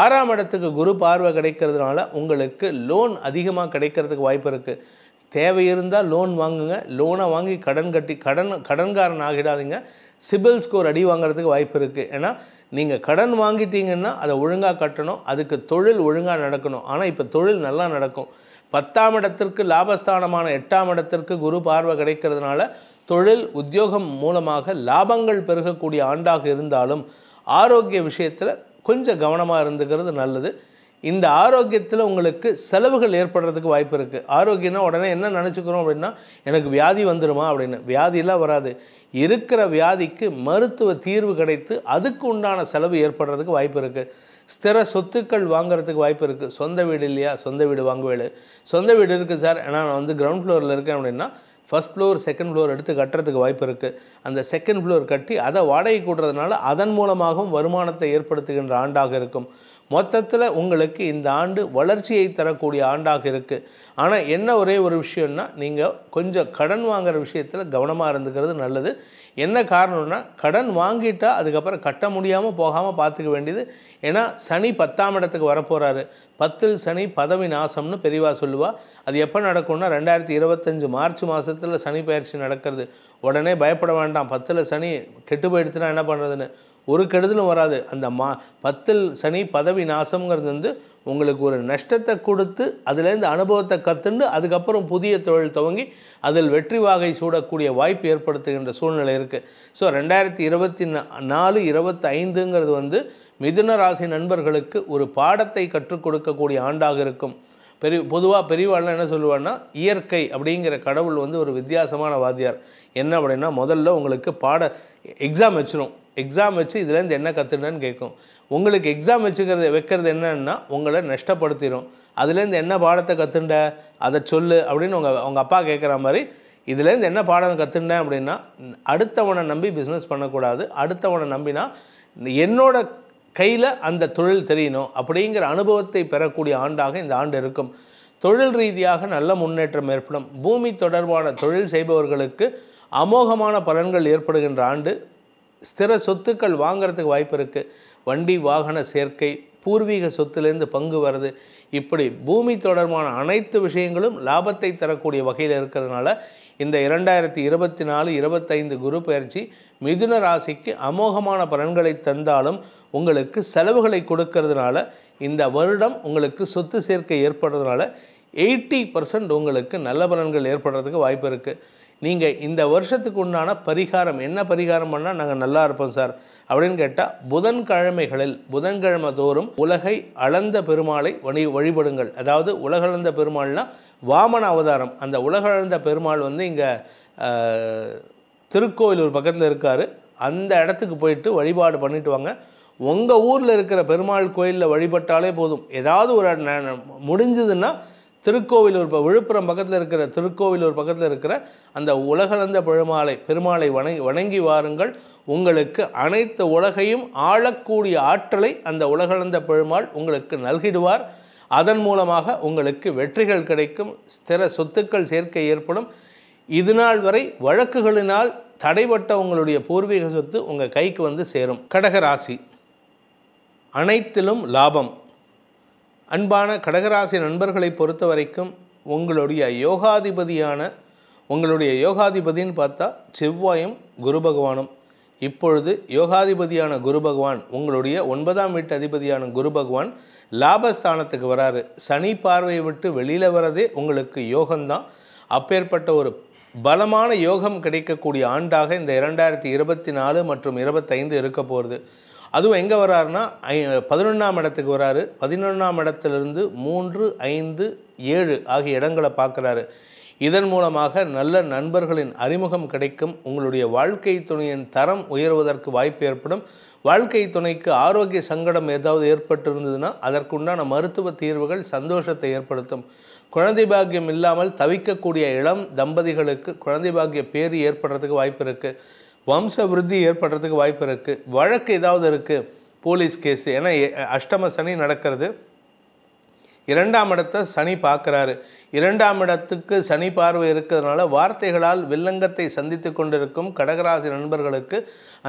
ஆறாம் இடத்துக்கு குரு பார்வை கிடைக்கிறதுனால உங்களுக்கு லோன் அதிகமாக கிடைக்கிறதுக்கு வாய்ப்பு இருக்குது தேவை இருந்தால் லோன் வாங்குங்க லோனை வாங்கி கடன் கட்டி கடன் கடன்காரன் ஆகிடாதீங்க சிபில் ஸ்கோர் அடி வாங்குறதுக்கு வாய்ப்பு இருக்குது ஏன்னா நீங்கள் கடன் வாங்கிட்டீங்கன்னா அதை ஒழுங்காக கட்டணும் அதுக்கு தொழில் ஒழுங்காக நடக்கணும் ஆனால் இப்போ தொழில் நல்லா நடக்கும் பத்தாம் இடத்திற்கு லாபஸ்தானமான எட்டாம் இடத்திற்கு குரு பார்வை கிடைக்கிறதுனால தொழில் உத்தியோகம் மூலமாக லாபங்கள் பெருகக்கூடிய ஆண்டாக இருந்தாலும் ஆரோக்கிய விஷயத்தில் கொஞ்சம் கவனமாக இருந்துக்கிறது நல்லது இந்த ஆரோக்கியத்தில் உங்களுக்கு செலவுகள் ஏற்படுறதுக்கு வாய்ப்பு இருக்குது ஆரோக்கியம்னா உடனே என்ன நினச்சிக்கிறோம் அப்படின்னா எனக்கு வியாதி வந்துடுமா அப்படின்னு வியாதியெல்லாம் வராது இருக்கிற வியாதிக்கு மருத்துவ தீர்வு கிடைத்து அதுக்கு உண்டான செலவு ஏற்படுறதுக்கு வாய்ப்பு இருக்குது ஸ்திர சொத்துக்கள் வாங்குறதுக்கு வாய்ப்பு இருக்குது சொந்த வீடு இல்லையா சொந்த வீடு வாங்குவேடு சொந்த வீடு இருக்குது சார் ஏன்னா நான் வந்து கிரவுண்ட் ஃப்ளோரில் இருக்கேன் அப்படின்னா ஃபஸ்ட் ஃப்ளோர் செகண்ட் ஃப்ளோர் எடுத்து கட்டுறதுக்கு வாய்ப்பு இருக்குது அந்த செகண்ட் ஃப்ளோர் கட்டி அதை வாடகை கூட்டுறதுனால அதன் மூலமாகவும் வருமானத்தை ஏற்படுத்துகின்ற ஆண்டாக இருக்கும் மொத்தத்தில் உங்களுக்கு இந்த ஆண்டு வளர்ச்சியை தரக்கூடிய ஆண்டாக இருக்குது ஆனால் என்ன ஒரே ஒரு விஷயம்னா நீங்கள் கொஞ்சம் கடன் வாங்குகிற விஷயத்தில் கவனமாக இருந்துக்கிறது நல்லது என்ன காரணம்னா கடன் வாங்கிட்டால் அதுக்கப்புறம் கட்ட முடியாமல் போகாமல் பார்த்துக்க வேண்டியது ஏன்னா சனி பத்தாம் இடத்துக்கு வரப்போகிறாரு பத்தில் சனி பதவி நாசம்னு பெரிவா சொல்லுவா அது எப்போ நடக்கும்னா ரெண்டாயிரத்தி இருபத்தஞ்சு மார்ச் மாதத்தில் சனி பயிற்சி நடக்கிறது உடனே பயப்பட வேண்டாம் பத்தில் சனி கெட்டு போயிடுத்துனா என்ன பண்ணுறதுன்னு ஒரு கெடுதலும் வராது அந்த மா பத்தில் சனி பதவி நாசம்ங்கிறது வந்து உங்களுக்கு ஒரு நஷ்டத்தை கொடுத்து அதுலேருந்து அனுபவத்தை கற்றுண்டு அதுக்கப்புறம் புதிய தொழில் துவங்கி அதில் வெற்றி வாகை சூடக்கூடிய வாய்ப்பு ஏற்படுத்துகின்ற சூழ்நிலை இருக்குது ஸோ ரெண்டாயிரத்தி இருபத்தி நாலு இருபத்தி ஐந்துங்கிறது வந்து மிதுன ராசி நண்பர்களுக்கு ஒரு பாடத்தை கற்றுக் கொடுக்கக்கூடிய ஆண்டாக இருக்கும் பெரிய பொதுவாக பெரியவாள்லாம் என்ன சொல்லுவான்னா இயற்கை அப்படிங்கிற கடவுள் வந்து ஒரு வித்தியாசமான வாத்தியார் என்ன அப்படின்னா முதல்ல உங்களுக்கு பாட எக்ஸாம் வச்சிரும் எக்ஸாம் வச்சு இதுலேருந்து என்ன கற்றுடன்னு கேட்கும் உங்களுக்கு எக்ஸாம் வச்சுக்கிறது வைக்கிறது என்னன்னா உங்களை நஷ்டப்படுத்திடும் அதுலேருந்து என்ன பாடத்தை கற்றுண்ட அதை சொல்லு அப்படின்னு உங்கள் அவங்க அப்பா கேட்குற மாதிரி இதுலேருந்து என்ன பாடம் கற்றுண்டேன் அப்படின்னா அடுத்தவனை நம்பி பிஸ்னஸ் பண்ணக்கூடாது அடுத்தவனை நம்பினா என்னோட கையில் அந்த தொழில் தெரியணும் அப்படிங்கிற அனுபவத்தை பெறக்கூடிய ஆண்டாக இந்த ஆண்டு இருக்கும் தொழில் ரீதியாக நல்ல முன்னேற்றம் ஏற்படும் பூமி தொடர்பான தொழில் செய்பவர்களுக்கு அமோகமான பலன்கள் ஏற்படுகின்ற ஆண்டு ஸ்திர சொத்துக்கள் வாங்கிறதுக்கு வாய்ப்பு இருக்குது வண்டி வாகன சேர்க்கை பூர்வீக சொத்துலேருந்து பங்கு வருது இப்படி பூமி தொடர்பான அனைத்து விஷயங்களும் லாபத்தை தரக்கூடிய வகையில் இருக்கிறதுனால இந்த இரண்டாயிரத்தி இருபத்தி நாலு இருபத்தைந்து குரு பயிற்சி மிதுன ராசிக்கு அமோகமான பலன்களை தந்தாலும் உங்களுக்கு செலவுகளை கொடுக்கறதுனால இந்த வருடம் உங்களுக்கு சொத்து சேர்க்கை ஏற்படுறதுனால எயிட்டி பர்சன்ட் உங்களுக்கு நல்ல பலன்கள் ஏற்படுறதுக்கு வாய்ப்பு இருக்குது நீங்கள் இந்த வருஷத்துக்கு உண்டான பரிகாரம் என்ன பரிகாரம் பண்ணால் நாங்கள் நல்லா இருப்போம் சார் அப்படின்னு கேட்டால் புதன்கிழமைகளில் புதன்கிழமை தோறும் உலகை அளந்த பெருமாளை வணி வழிபடுங்கள் அதாவது உலகளந்த பெருமாள்னா வாமன அவதாரம் அந்த உலகளந்த பெருமாள் வந்து இங்கே திருக்கோயிலூர் பக்கத்தில் இருக்கார் அந்த இடத்துக்கு போயிட்டு வழிபாடு பண்ணிட்டு வாங்க உங்கள் ஊரில் இருக்கிற பெருமாள் கோயிலில் வழிபட்டாலே போதும் ஏதாவது ஒரு முடிஞ்சதுன்னா திருக்கோவிலூர் இப்போ விழுப்புரம் பக்கத்தில் இருக்கிற திருக்கோவிலூர் பக்கத்தில் இருக்கிற அந்த உலகளந்த பெருமாளை பெருமாளை வணங்கி வணங்கி வாருங்கள் உங்களுக்கு அனைத்து உலகையும் ஆளக்கூடிய ஆற்றலை அந்த உலகளந்த பெருமாள் உங்களுக்கு நல்கிடுவார் அதன் மூலமாக உங்களுக்கு வெற்றிகள் கிடைக்கும் ஸ்திர சொத்துக்கள் சேர்க்கை ஏற்படும் இது நாள் வரை வழக்குகளினால் தடைபட்ட உங்களுடைய பூர்வீக சொத்து உங்கள் கைக்கு வந்து சேரும் கடகராசி அனைத்திலும் லாபம் அன்பான கடகராசி நண்பர்களை பொறுத்த வரைக்கும் உங்களுடைய யோகாதிபதியான உங்களுடைய யோகாதிபதின்னு பார்த்தா செவ்வாயும் குரு பகவானும் இப்பொழுது யோகாதிபதியான குரு பகவான் உங்களுடைய ஒன்பதாம் வீட்டு அதிபதியான குரு பகவான் லாபஸ்தானத்துக்கு வராரு சனி பார்வையை விட்டு வெளியில் வரதே உங்களுக்கு யோகம்தான் அப்பேற்பட்ட ஒரு பலமான யோகம் கிடைக்கக்கூடிய ஆண்டாக இந்த இரண்டாயிரத்தி இருபத்தி நாலு மற்றும் இருபத்தைந்து இருக்க போகிறது அதுவும் எங்கே வர்றாருன்னா ஐ பதினொன்றாம் இடத்துக்கு வராரு பதினொன்றாம் இடத்துலேருந்து மூன்று ஐந்து ஏழு ஆகிய இடங்களை பார்க்குறாரு இதன் மூலமாக நல்ல நண்பர்களின் அறிமுகம் கிடைக்கும் உங்களுடைய வாழ்க்கை துணையின் தரம் உயர்வதற்கு வாய்ப்பு ஏற்படும் வாழ்க்கை துணைக்கு ஆரோக்கிய சங்கடம் ஏதாவது ஏற்பட்டிருந்ததுன்னா அதற்குண்டான மருத்துவ தீர்வுகள் சந்தோஷத்தை ஏற்படுத்தும் குழந்தை பாக்கியம் இல்லாமல் தவிக்கக்கூடிய இளம் தம்பதிகளுக்கு குழந்தை பாக்கிய பேறு ஏற்படுறதுக்கு வாய்ப்பு இருக்குது வம்ச விருத்தி ஏற்படுறதுக்கு வாய்ப்பு இருக்குது வழக்கு ஏதாவது இருக்குது போலீஸ் கேஸு ஏன்னா அஷ்டம சனி நடக்கிறது இரண்டாம் இடத்தை சனி பார்க்குறாரு இரண்டாம் இடத்துக்கு சனி பார்வை இருக்கிறதுனால வார்த்தைகளால் வில்லங்கத்தை சந்தித்து கொண்டிருக்கும் கடகராசி நண்பர்களுக்கு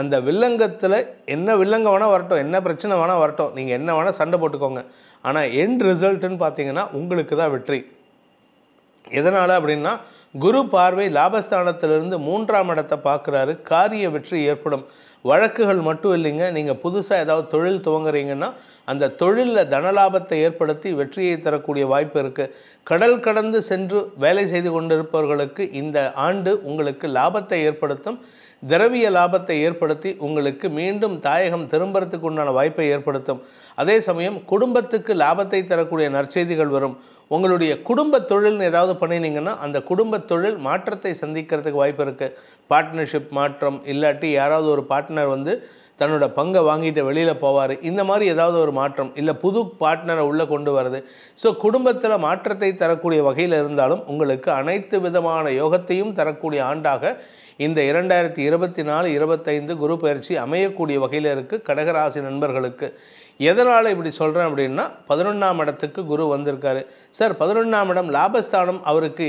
அந்த வில்லங்கத்தில் என்ன வில்லங்க வேணால் வரட்டும் என்ன பிரச்சனை வேணால் வரட்டும் நீங்கள் என்ன வேணால் சண்டை போட்டுக்கோங்க ஆனால் எண்ட் ரிசல்ட்டுன்னு பார்த்தீங்கன்னா உங்களுக்கு தான் வெற்றி எதனால் அப்படின்னா குரு பார்வை லாபஸ்தானத்திலிருந்து மூன்றாம் இடத்தை பார்க்குறாரு காரிய வெற்றி ஏற்படும் வழக்குகள் மட்டும் இல்லைங்க நீங்கள் புதுசாக ஏதாவது தொழில் துவங்குறீங்கன்னா அந்த தொழிலில் தனலாபத்தை ஏற்படுத்தி வெற்றியை தரக்கூடிய வாய்ப்பு இருக்குது கடல் கடந்து சென்று வேலை செய்து கொண்டிருப்பவர்களுக்கு இந்த ஆண்டு உங்களுக்கு லாபத்தை ஏற்படுத்தும் திரவிய லாபத்தை ஏற்படுத்தி உங்களுக்கு மீண்டும் தாயகம் திரும்புறதுக்கு உண்டான வாய்ப்பை ஏற்படுத்தும் அதே சமயம் குடும்பத்துக்கு லாபத்தை தரக்கூடிய நற்செய்திகள் வரும் உங்களுடைய குடும்ப தொழில்னு ஏதாவது பண்ணினீங்கன்னா அந்த குடும்ப தொழில் மாற்றத்தை சந்திக்கிறதுக்கு வாய்ப்பு இருக்குது பார்ட்னர்ஷிப் மாற்றம் இல்லாட்டி யாராவது ஒரு பார்ட்னர் வந்து தன்னோட பங்கை வாங்கிட்டு வெளியில் போவார் இந்த மாதிரி ஏதாவது ஒரு மாற்றம் இல்லை புது பார்ட்னரை உள்ளே கொண்டு வருது ஸோ குடும்பத்தில் மாற்றத்தை தரக்கூடிய வகையில் இருந்தாலும் உங்களுக்கு அனைத்து விதமான யோகத்தையும் தரக்கூடிய ஆண்டாக இந்த இரண்டாயிரத்தி இருபத்தி நாலு இருபத்தைந்து குரு பயிற்சி அமையக்கூடிய வகையில் இருக்குது கடகராசி நண்பர்களுக்கு எதனால் இப்படி சொல்கிறேன் அப்படின்னா பதினொன்றாம் இடத்துக்கு குரு வந்திருக்காரு சார் பதினொன்றாம் இடம் லாபஸ்தானம் அவருக்கு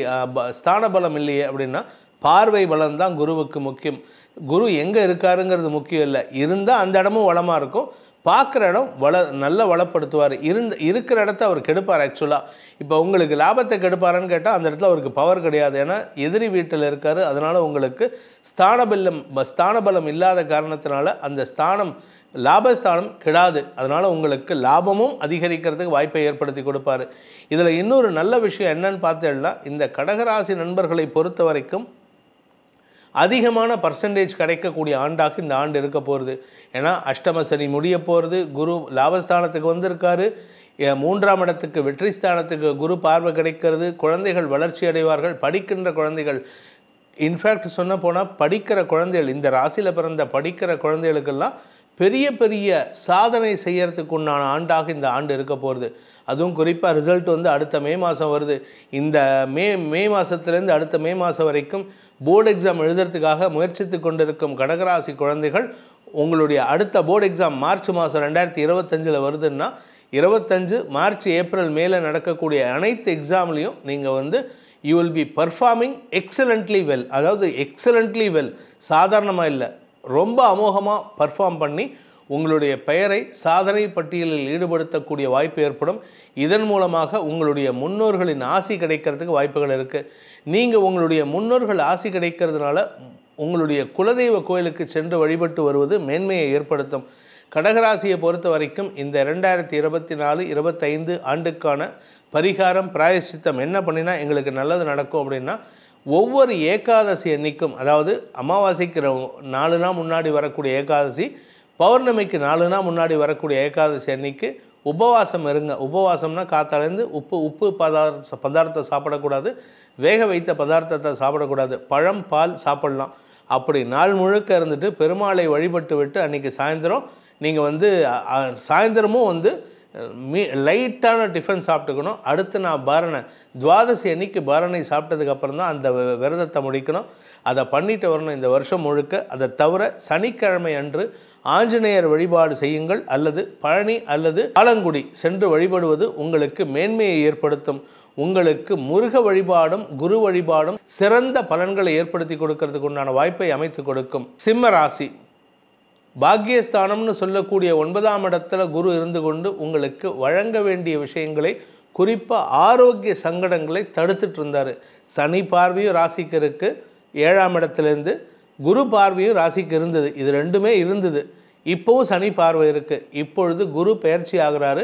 ஸ்தான பலம் இல்லையே அப்படின்னா பார்வை பலம் தான் குருவுக்கு முக்கியம் குரு எங்கே இருக்காருங்கிறது முக்கியம் இல்லை இருந்தால் அந்த இடமும் வளமாக இருக்கும் பார்க்குற இடம் வள நல்ல வளப்படுத்துவார் இருந்த இருக்கிற இடத்த அவர் கெடுப்பார் ஆக்சுவலாக இப்போ உங்களுக்கு லாபத்தை கெடுப்பாரன்னு கேட்டால் அந்த இடத்துல அவருக்கு பவர் கிடையாது ஏன்னா எதிரி வீட்டில் இருக்கார் அதனால் உங்களுக்கு ஸ்தானபலம் ஸ்தானபலம் இல்லாத காரணத்தினால அந்த ஸ்தானம் லாபஸ்தானம் கெடாது அதனால் உங்களுக்கு லாபமும் அதிகரிக்கிறதுக்கு வாய்ப்பை ஏற்படுத்தி கொடுப்பார் இதில் இன்னொரு நல்ல விஷயம் என்னன்னு பார்த்தேன்னா இந்த கடகராசி நண்பர்களை பொறுத்த வரைக்கும் அதிகமான பர்சன்டேஜ் கிடைக்கக்கூடிய ஆண்டாக இந்த ஆண்டு இருக்க போகிறது ஏன்னா அஷ்டம சனி முடிய போகிறது குரு லாபஸ்தானத்துக்கு வந்திருக்காரு மூன்றாம் இடத்துக்கு வெற்றி ஸ்தானத்துக்கு குரு பார்வை கிடைக்கிறது குழந்தைகள் வளர்ச்சி அடைவார்கள் படிக்கின்ற குழந்தைகள் இன்ஃபேக்ட் சொன்ன போனால் படிக்கிற குழந்தைகள் இந்த ராசியில் பிறந்த படிக்கிற குழந்தைகளுக்கெல்லாம் பெரிய பெரிய சாதனை செய்கிறதுக்கு உண்டான ஆண்டாக இந்த ஆண்டு இருக்க போகிறது அதுவும் குறிப்பாக ரிசல்ட் வந்து அடுத்த மே மாதம் வருது இந்த மே மே மாதத்துலேருந்து அடுத்த மே மாதம் வரைக்கும் போர்டு எக்ஸாம் எழுதுறதுக்காக முயற்சித்து கொண்டிருக்கும் கடகராசி குழந்தைகள் உங்களுடைய அடுத்த போர்டு எக்ஸாம் மார்ச் மாதம் ரெண்டாயிரத்தி இருபத்தஞ்சில் வருதுன்னா இருபத்தஞ்சு மார்ச் ஏப்ரல் மேலே நடக்கக்கூடிய அனைத்து எக்ஸாம்லேயும் நீங்கள் வந்து you will be performing excellently well அதாவது எக்ஸலண்ட்லி வெல் சாதாரணமாக இல்லை ரொம்ப அமோகமாக பர்ஃபார்ம் பண்ணி உங்களுடைய பெயரை சாதனை பட்டியலில் ஈடுபடுத்தக்கூடிய வாய்ப்பு ஏற்படும் இதன் மூலமாக உங்களுடைய முன்னோர்களின் ஆசி கிடைக்கிறதுக்கு வாய்ப்புகள் இருக்குது நீங்கள் உங்களுடைய முன்னோர்கள் ஆசி கிடைக்கிறதுனால உங்களுடைய குலதெய்வ கோயிலுக்கு சென்று வழிபட்டு வருவது மேன்மையை ஏற்படுத்தும் கடகராசியை பொறுத்த வரைக்கும் இந்த ரெண்டாயிரத்தி இருபத்தி நாலு இருபத்தைந்து ஆண்டுக்கான பரிகாரம் பிராயசித்தம் என்ன பண்ணினா எங்களுக்கு நல்லது நடக்கும் அப்படின்னா ஒவ்வொரு ஏகாதசி அன்னைக்கும் அதாவது அமாவாசைக்கு நாலு நாள் முன்னாடி வரக்கூடிய ஏகாதசி பௌர்ணமிக்கு நாலு நாள் முன்னாடி வரக்கூடிய ஏகாதசி அன்னைக்கு உபவாசம் இருங்க உபவாசம்னா காத்தாலேருந்து உப்பு உப்பு பதார்த்த பதார்த்தத்தை சாப்பிடக்கூடாது வேக வைத்த பதார்த்தத்தை சாப்பிடக்கூடாது பழம் பால் சாப்பிடலாம் அப்படி நாள் முழுக்க இருந்துட்டு பெருமாளை வழிபட்டு விட்டு அன்றைக்கி சாயந்தரம் நீங்கள் வந்து சாயந்தரமும் வந்து மீ லைட்டான டிஃபன் சாப்பிட்டுக்கணும் அடுத்து நான் பாரணை துவாதசி அன்னைக்கு பாரணை சாப்பிட்டதுக்கப்புறம் தான் அந்த விரதத்தை முடிக்கணும் அதை பண்ணிட்டு வரணும் இந்த வருஷம் முழுக்க அதை தவிர சனிக்கிழமை அன்று ஆஞ்சநேயர் வழிபாடு செய்யுங்கள் அல்லது பழனி அல்லது ஆலங்குடி சென்று வழிபடுவது உங்களுக்கு மேன்மையை ஏற்படுத்தும் உங்களுக்கு முருக வழிபாடும் குரு வழிபாடும் சிறந்த பலன்களை ஏற்படுத்தி கொடுக்கறதுக்கு உண்டான வாய்ப்பை அமைத்து கொடுக்கும் சிம்ம ராசி பாக்கியஸ்தானம்னு சொல்லக்கூடிய ஒன்பதாம் இடத்துல குரு இருந்து கொண்டு உங்களுக்கு வழங்க வேண்டிய விஷயங்களை குறிப்பாக ஆரோக்கிய சங்கடங்களை தடுத்துட்டு இருந்தார் சனி பார்வையும் ராசிக்கு இருக்குது ஏழாம் இடத்துலேருந்து குரு பார்வையும் ராசிக்கு இருந்தது இது ரெண்டுமே இருந்தது இப்போவும் சனி பார்வை இருக்குது இப்பொழுது குரு பயிற்சி ஆகிறாரு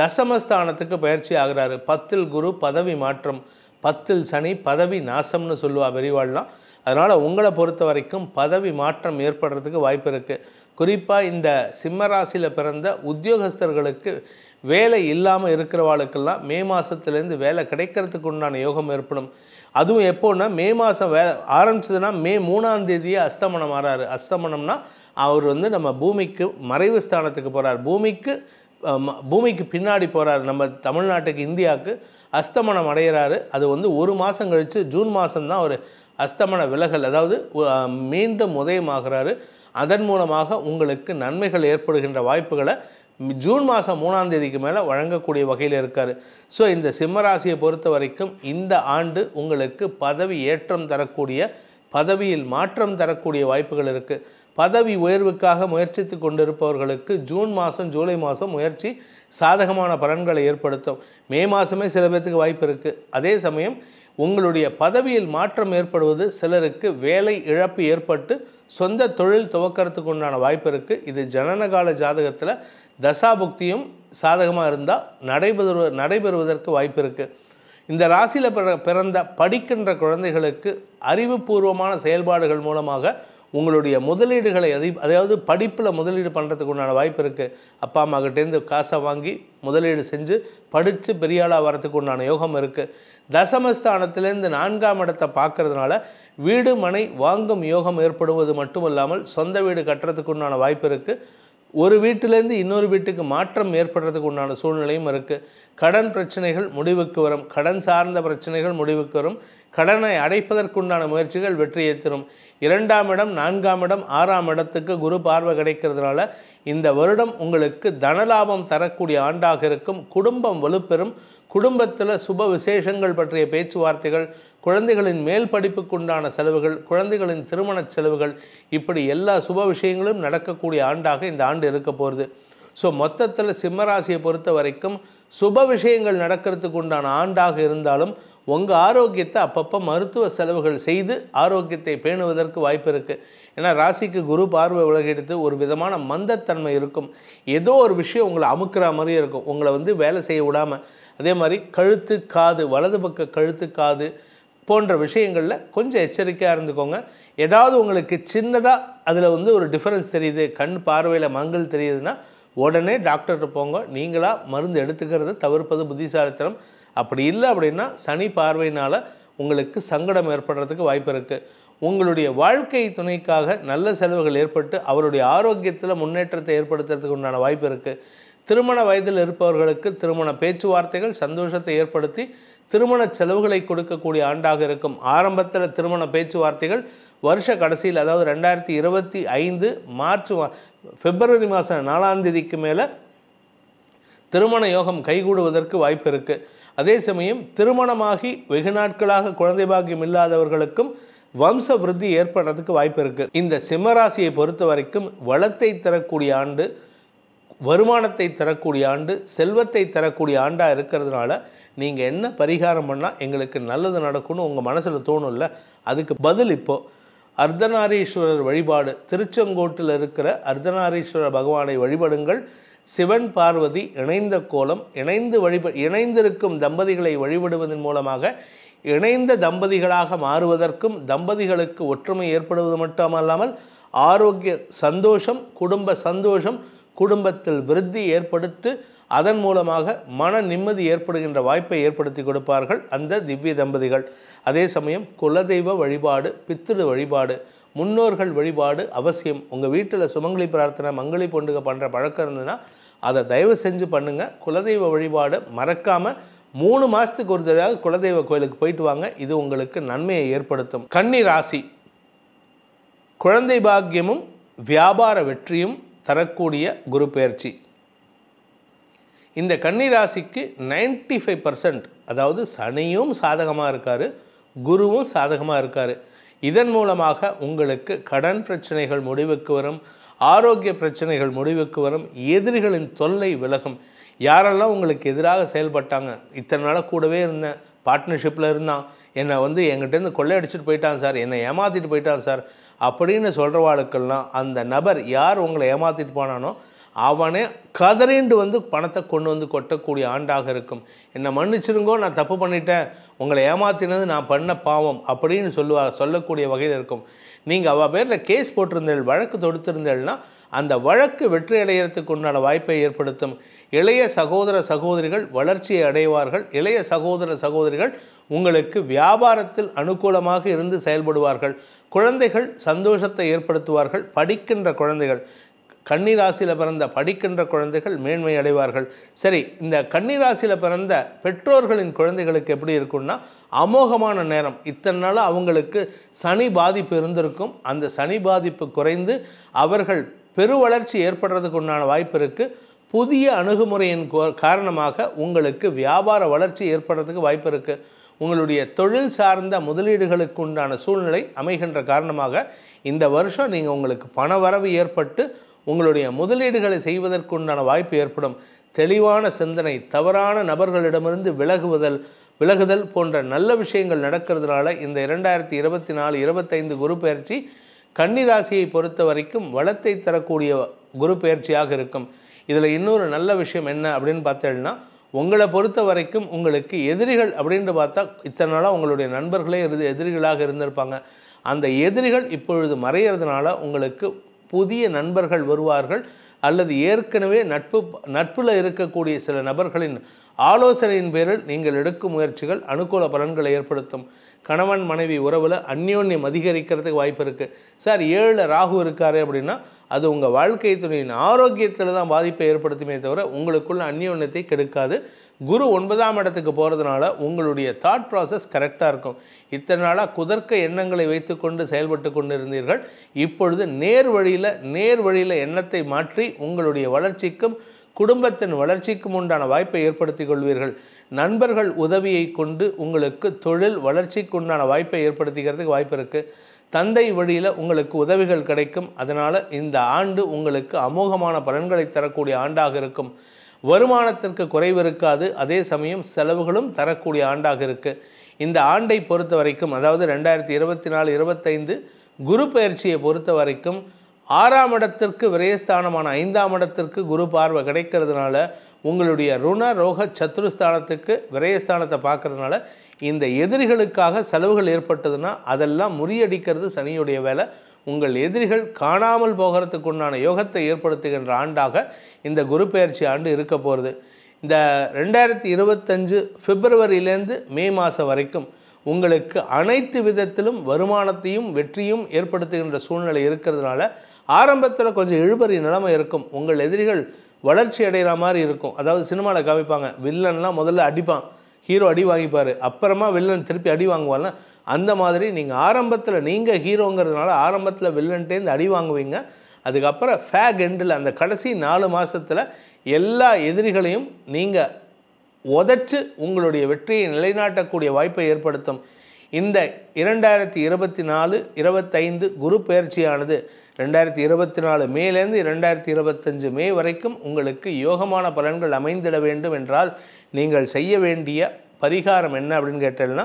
தசமஸ்தானத்துக்கு பயிற்சி ஆகிறாரு பத்தில் குரு பதவி மாற்றம் பத்தில் சனி பதவி நாசம்னு சொல்லுவா பெரிவாள்லாம் அதனால் உங்களை பொறுத்த வரைக்கும் பதவி மாற்றம் ஏற்படுறதுக்கு வாய்ப்பு இருக்குது குறிப்பாக இந்த சிம்ம ராசியில் பிறந்த உத்தியோகஸ்தர்களுக்கு வேலை இல்லாமல் இருக்கிறவாளுக்கெல்லாம் மே மாதத்துலேருந்து வேலை கிடைக்கிறதுக்கு உண்டான யோகம் ஏற்படும் அதுவும் எப்போன்னா மே மாதம் வே ஆரம்பிச்சதுன்னா மே மூணாம் தேதியே அஸ்தமனம் ஆறாரு அஸ்தமனம்னா அவர் வந்து நம்ம பூமிக்கு மறைவு ஸ்தானத்துக்கு போகிறார் பூமிக்கு பூமிக்கு பின்னாடி போகிறார் நம்ம தமிழ்நாட்டுக்கு இந்தியாவுக்கு அஸ்தமனம் அடைகிறாரு அது வந்து ஒரு மாதம் கழித்து ஜூன் மாதம்தான் ஒரு அஸ்தமன விலகல் அதாவது மீண்டும் உதயமாகிறாரு அதன் மூலமாக உங்களுக்கு நன்மைகள் ஏற்படுகின்ற வாய்ப்புகளை ஜூன் மாதம் மூணாம் தேதிக்கு மேலே வழங்கக்கூடிய வகையில் இருக்கார் ஸோ இந்த சிம்மராசியை பொறுத்த வரைக்கும் இந்த ஆண்டு உங்களுக்கு பதவி ஏற்றம் தரக்கூடிய பதவியில் மாற்றம் தரக்கூடிய வாய்ப்புகள் இருக்குது பதவி உயர்வுக்காக முயற்சித்து கொண்டிருப்பவர்களுக்கு ஜூன் மாதம் ஜூலை மாதம் முயற்சி சாதகமான பலன்களை ஏற்படுத்தும் மே மாதமே சில பேர்த்துக்கு வாய்ப்பு இருக்குது அதே சமயம் உங்களுடைய பதவியில் மாற்றம் ஏற்படுவது சிலருக்கு வேலை இழப்பு ஏற்பட்டு சொந்த தொழில் துவக்கிறதுக்கு உண்டான வாய்ப்பு இருக்குது இது ஜனனகால ஜாதகத்தில் தசாபுக்தியும் சாதகமாக இருந்தால் நடைபெறுவ நடைபெறுவதற்கு வாய்ப்பு இருக்குது இந்த ராசியில் பிற பிறந்த படிக்கின்ற குழந்தைகளுக்கு அறிவுபூர்வமான செயல்பாடுகள் மூலமாக உங்களுடைய முதலீடுகளை அதி அதாவது படிப்பில் முதலீடு பண்ணுறதுக்கு உண்டான வாய்ப்பு இருக்குது அப்பா அம்மாக்கிட்டேருந்து காசை வாங்கி முதலீடு செஞ்சு படித்து பெரியாளாக வரத்துக்கு உண்டான யோகம் இருக்குது தசமஸ்தானத்திலேருந்து நான்காம் இடத்தை பார்க்கறதுனால வீடு மனை வாங்கும் யோகம் ஏற்படுவது மட்டும் இல்லாமல் சொந்த வீடு கட்டுறதுக்கு உண்டான வாய்ப்பு இருக்குது ஒரு வீட்டிலேருந்து இன்னொரு வீட்டுக்கு மாற்றம் ஏற்படுறதுக்கு உண்டான சூழ்நிலையும் இருக்குது கடன் பிரச்சனைகள் முடிவுக்கு வரும் கடன் சார்ந்த பிரச்சனைகள் முடிவுக்கு வரும் கடனை அடைப்பதற்குண்டான முயற்சிகள் வெற்றியை தரும் இரண்டாம் இடம் நான்காம் இடம் ஆறாம் இடத்துக்கு குரு பார்வை கிடைக்கிறதுனால இந்த வருடம் உங்களுக்கு தனலாபம் தரக்கூடிய ஆண்டாக இருக்கும் குடும்பம் வலுப்பெறும் குடும்பத்தில் சுப விசேஷங்கள் பற்றிய பேச்சுவார்த்தைகள் குழந்தைகளின் மேல் படிப்புக்குண்டான செலவுகள் குழந்தைகளின் திருமண செலவுகள் இப்படி எல்லா சுப விஷயங்களும் நடக்கக்கூடிய ஆண்டாக இந்த ஆண்டு இருக்க போகிறது ஸோ மொத்தத்தில் சிம்மராசியை பொறுத்த வரைக்கும் சுப விஷயங்கள் நடக்கிறதுக்கு உண்டான ஆண்டாக இருந்தாலும் உங்கள் ஆரோக்கியத்தை அப்பப்போ மருத்துவ செலவுகள் செய்து ஆரோக்கியத்தை பேணுவதற்கு வாய்ப்பு இருக்குது ஏன்னா ராசிக்கு குரு பார்வை விலகெடுத்து ஒரு விதமான மந்தத்தன்மை இருக்கும் ஏதோ ஒரு விஷயம் உங்களை அமுக்கிற மாதிரியே இருக்கும் உங்களை வந்து வேலை செய்ய விடாமல் அதே மாதிரி கழுத்து காது வலது பக்க கழுத்து காது போன்ற விஷயங்களில் கொஞ்சம் எச்சரிக்கையாக இருந்துக்கோங்க ஏதாவது உங்களுக்கு சின்னதாக அதில் வந்து ஒரு டிஃப்ரென்ஸ் தெரியுது கண் பார்வையில் மங்கள் தெரியுதுன்னா உடனே டாக்டர்கிட்ட போங்க நீங்களாக மருந்து எடுத்துக்கிறத தவிர்ப்பது புத்திசாலித்தனம் அப்படி இல்லை அப்படின்னா சனி பார்வையினால் உங்களுக்கு சங்கடம் ஏற்படுறதுக்கு வாய்ப்பு இருக்குது உங்களுடைய வாழ்க்கை துணைக்காக நல்ல செலவுகள் ஏற்பட்டு அவருடைய ஆரோக்கியத்தில் முன்னேற்றத்தை ஏற்படுத்துறதுக்கு உண்டான வாய்ப்பு இருக்குது திருமண வயதில் இருப்பவர்களுக்கு திருமண பேச்சுவார்த்தைகள் சந்தோஷத்தை ஏற்படுத்தி திருமண செலவுகளை கொடுக்கக்கூடிய ஆண்டாக இருக்கும் ஆரம்பத்தில் திருமண பேச்சுவார்த்தைகள் வருஷ கடைசியில் அதாவது ரெண்டாயிரத்தி இருபத்தி ஐந்து மார்ச் பிப்ரவரி மாதம் நாலாம் தேதிக்கு மேலே திருமண யோகம் கைகூடுவதற்கு வாய்ப்பு இருக்குது அதே சமயம் திருமணமாகி வெகு நாட்களாக குழந்தை பாக்கியம் இல்லாதவர்களுக்கும் வம்ச விருத்தி ஏற்படுறதுக்கு வாய்ப்பு இருக்குது இந்த சிம்மராசியை பொறுத்த வரைக்கும் வளத்தை தரக்கூடிய ஆண்டு வருமானத்தை தரக்கூடிய ஆண்டு செல்வத்தை தரக்கூடிய ஆண்டாக இருக்கிறதுனால நீங்கள் என்ன பரிகாரம் பண்ணால் எங்களுக்கு நல்லது நடக்கும்னு உங்கள் மனசில் தோணும்ல அதுக்கு பதில் இப்போது அர்த்தநாரீஸ்வரர் வழிபாடு திருச்செங்கோட்டில் இருக்கிற அர்த்தநாரீஸ்வரர் பகவானை வழிபடுங்கள் சிவன் பார்வதி இணைந்த கோலம் இணைந்து வழிப இணைந்திருக்கும் தம்பதிகளை வழிபடுவதன் மூலமாக இணைந்த தம்பதிகளாக மாறுவதற்கும் தம்பதிகளுக்கு ஒற்றுமை ஏற்படுவது மட்டுமல்லாமல் ஆரோக்கிய சந்தோஷம் குடும்ப சந்தோஷம் குடும்பத்தில் விருத்தி ஏற்படுத்தி அதன் மூலமாக மன நிம்மதி ஏற்படுகின்ற வாய்ப்பை ஏற்படுத்தி கொடுப்பார்கள் அந்த திவ்ய தம்பதிகள் அதே சமயம் குலதெய்வ வழிபாடு பித்திரு வழிபாடு முன்னோர்கள் வழிபாடு அவசியம் உங்கள் வீட்டில் சுமங்கலி பிரார்த்தனை மங்களி பொண்டுக பண்ணுற பழக்கம் இருந்ததுன்னா அதை தயவு செஞ்சு பண்ணுங்கள் குலதெய்வ வழிபாடு மறக்காமல் மூணு மாதத்துக்கு ஒரு தடவை குலதெய்வ கோயிலுக்கு போயிட்டு வாங்க இது உங்களுக்கு நன்மையை ஏற்படுத்தும் கன்னி ராசி குழந்தை பாக்கியமும் வியாபார வெற்றியும் தரக்கூடிய குரு பயிற்சி இந்த கன்னிராசிக்கு நைன்டி ஃபைவ் பர்சன்ட் அதாவது சனியும் சாதகமாக இருக்கார் குருவும் சாதகமாக இருக்கார் இதன் மூலமாக உங்களுக்கு கடன் பிரச்சனைகள் முடிவுக்கு வரும் ஆரோக்கிய பிரச்சனைகள் முடிவுக்கு வரும் எதிரிகளின் தொல்லை விலகும் யாரெல்லாம் உங்களுக்கு எதிராக செயல்பட்டாங்க இத்தனை நாளாக கூடவே இருந்தேன் பார்ட்னர்ஷிப்பில் இருந்தான் என்னை வந்து என்கிட்டேருந்து கொள்ளையடிச்சிட்டு போயிட்டான் சார் என்னை ஏமாற்றிட்டு போயிட்டான் சார் அப்படின்னு சொல்கிறவாளுக்கெல்லாம் அந்த நபர் யார் உங்களை ஏமாற்றிட்டு போனானோ அவனே கதறிண்டு வந்து பணத்தை கொண்டு வந்து கொட்டக்கூடிய ஆண்டாக இருக்கும் என்னை மன்னிச்சிருங்கோ நான் தப்பு பண்ணிட்டேன் உங்களை ஏமாத்தினது நான் பண்ண பாவம் அப்படின்னு சொல்லுவா சொல்லக்கூடிய வகையில் இருக்கும் நீங்கள் அவள் பேரில் கேஸ் போட்டிருந்தீர்கள் வழக்கு தொடுத்திருந்தீர்கள்னா அந்த வழக்கு வெற்றி அடையிறதுக்கு உண்டான வாய்ப்பை ஏற்படுத்தும் இளைய சகோதர சகோதரிகள் வளர்ச்சியை அடைவார்கள் இளைய சகோதர சகோதரிகள் உங்களுக்கு வியாபாரத்தில் அனுகூலமாக இருந்து செயல்படுவார்கள் குழந்தைகள் சந்தோஷத்தை ஏற்படுத்துவார்கள் படிக்கின்ற குழந்தைகள் கன்னிராசியில் பிறந்த படிக்கின்ற குழந்தைகள் மேன்மை அடைவார்கள் சரி இந்த கன்னிராசியில் பிறந்த பெற்றோர்களின் குழந்தைகளுக்கு எப்படி இருக்கும்னா அமோகமான நேரம் இத்தனை நாள் அவங்களுக்கு சனி பாதிப்பு இருந்திருக்கும் அந்த சனி பாதிப்பு குறைந்து அவர்கள் பெரு வளர்ச்சி ஏற்படுறதுக்கு உண்டான வாய்ப்பு இருக்குது புதிய அணுகுமுறையின் காரணமாக உங்களுக்கு வியாபார வளர்ச்சி ஏற்படுறதுக்கு வாய்ப்பு இருக்குது உங்களுடைய தொழில் சார்ந்த முதலீடுகளுக்கு உண்டான சூழ்நிலை அமைகின்ற காரணமாக இந்த வருஷம் நீங்கள் உங்களுக்கு பண வரவு ஏற்பட்டு உங்களுடைய முதலீடுகளை செய்வதற்குண்டான வாய்ப்பு ஏற்படும் தெளிவான சிந்தனை தவறான நபர்களிடமிருந்து விலகுவதல் விலகுதல் போன்ற நல்ல விஷயங்கள் நடக்கிறதுனால இந்த இரண்டாயிரத்தி இருபத்தி நாலு இருபத்தைந்து குரு பயிற்சி கன்னிராசியை பொறுத்த வரைக்கும் வளத்தை தரக்கூடிய குரு பயிற்சியாக இருக்கும் இதில் இன்னொரு நல்ல விஷயம் என்ன அப்படின்னு பார்த்தேன்னா உங்களை பொறுத்த வரைக்கும் உங்களுக்கு எதிரிகள் அப்படின்னு பார்த்தா இத்தனை நாளாக உங்களுடைய நண்பர்களே இருந்து எதிரிகளாக இருந்திருப்பாங்க அந்த எதிரிகள் இப்பொழுது மறையிறதுனால உங்களுக்கு புதிய நண்பர்கள் வருவார்கள் அல்லது ஏற்கனவே நட்பு நட்பில் இருக்கக்கூடிய சில நபர்களின் ஆலோசனையின் பேரில் நீங்கள் எடுக்கும் முயற்சிகள் அனுகூல பலன்களை ஏற்படுத்தும் கணவன் மனைவி உறவில் அந்யோன்யம் அதிகரிக்கிறதுக்கு வாய்ப்பு இருக்குது சார் ஏழில் ராகு இருக்காரு அப்படின்னா அது உங்கள் வாழ்க்கை துறையின் ஆரோக்கியத்தில் தான் பாதிப்பை ஏற்படுத்துமே தவிர உங்களுக்குள்ள அந்யோன்யத்தை கெடுக்காது குரு ஒன்பதாம் இடத்துக்கு போகிறதுனால உங்களுடைய தாட் ப்ராசஸ் கரெக்டாக இருக்கும் இத்தனை நாளாக குதர்க்க எண்ணங்களை வைத்துக்கொண்டு செயல்பட்டு கொண்டு இருந்தீர்கள் இப்பொழுது நேர் வழியில் நேர் வழியில் எண்ணத்தை மாற்றி உங்களுடைய வளர்ச்சிக்கும் குடும்பத்தின் வளர்ச்சிக்கும் உண்டான வாய்ப்பை ஏற்படுத்தி கொள்வீர்கள் நண்பர்கள் உதவியை கொண்டு உங்களுக்கு தொழில் வளர்ச்சிக்கு உண்டான வாய்ப்பை ஏற்படுத்திக்கிறதுக்கு வாய்ப்பு இருக்குது தந்தை வழியில் உங்களுக்கு உதவிகள் கிடைக்கும் அதனால் இந்த ஆண்டு உங்களுக்கு அமோகமான பலன்களை தரக்கூடிய ஆண்டாக இருக்கும் வருமானத்திற்கு குறைவு இருக்காது அதே சமயம் செலவுகளும் தரக்கூடிய ஆண்டாக இருக்குது இந்த ஆண்டை பொறுத்த வரைக்கும் அதாவது ரெண்டாயிரத்தி இருபத்தி நாலு இருபத்தைந்து குரு பயிற்சியை பொறுத்த வரைக்கும் ஆறாம் இடத்திற்கு விரயஸ்தானமான ஐந்தாம் இடத்திற்கு குரு பார்வை கிடைக்கிறதுனால உங்களுடைய ருண ரோக சத்ருஸ்தானத்துக்கு விரயஸ்தானத்தை பார்க்குறதுனால இந்த எதிரிகளுக்காக செலவுகள் ஏற்பட்டதுன்னா அதெல்லாம் முறியடிக்கிறது சனியுடைய வேலை உங்கள் எதிரிகள் காணாமல் போகிறதுக்கு உண்டான யோகத்தை ஏற்படுத்துகின்ற ஆண்டாக இந்த குரு பயிற்சி ஆண்டு இருக்க போகிறது இந்த ரெண்டாயிரத்தி இருபத்தஞ்சு பிப்ரவரியிலேருந்து மே மாதம் வரைக்கும் உங்களுக்கு அனைத்து விதத்திலும் வருமானத்தையும் வெற்றியும் ஏற்படுத்துகின்ற சூழ்நிலை இருக்கிறதுனால ஆரம்பத்தில் கொஞ்சம் இழுபறி நிலைமை இருக்கும் உங்கள் எதிரிகள் வளர்ச்சி அடைகிற மாதிரி இருக்கும் அதாவது சினிமாவில் காமிப்பாங்க வில்லன்லாம் முதல்ல அடிப்பான் ஹீரோ அடி வாங்கிப்பார் அப்புறமா வில்லன் திருப்பி அடி வாங்குவாள்னா அந்த மாதிரி நீங்கள் ஆரம்பத்தில் நீங்கள் ஹீரோங்கிறதுனால ஆரம்பத்தில் வில்லன்ட்டேருந்து அடி வாங்குவீங்க அதுக்கப்புறம் ஃபேக் எண்டில் அந்த கடைசி நாலு மாதத்தில் எல்லா எதிரிகளையும் நீங்கள் உதச்சு உங்களுடைய வெற்றியை நிலைநாட்டக்கூடிய வாய்ப்பை ஏற்படுத்தும் இந்த இரண்டாயிரத்தி இருபத்தி நாலு இருபத்தைந்து குரு பயிற்சியானது ரெண்டாயிரத்தி இருபத்தி நாலு மேலேருந்து இரண்டாயிரத்தி இருபத்தஞ்சு மே வரைக்கும் உங்களுக்கு யோகமான பலன்கள் அமைந்திட வேண்டும் என்றால் நீங்கள் செய்ய வேண்டிய பரிகாரம் என்ன அப்படின்னு கேட்டேன்னா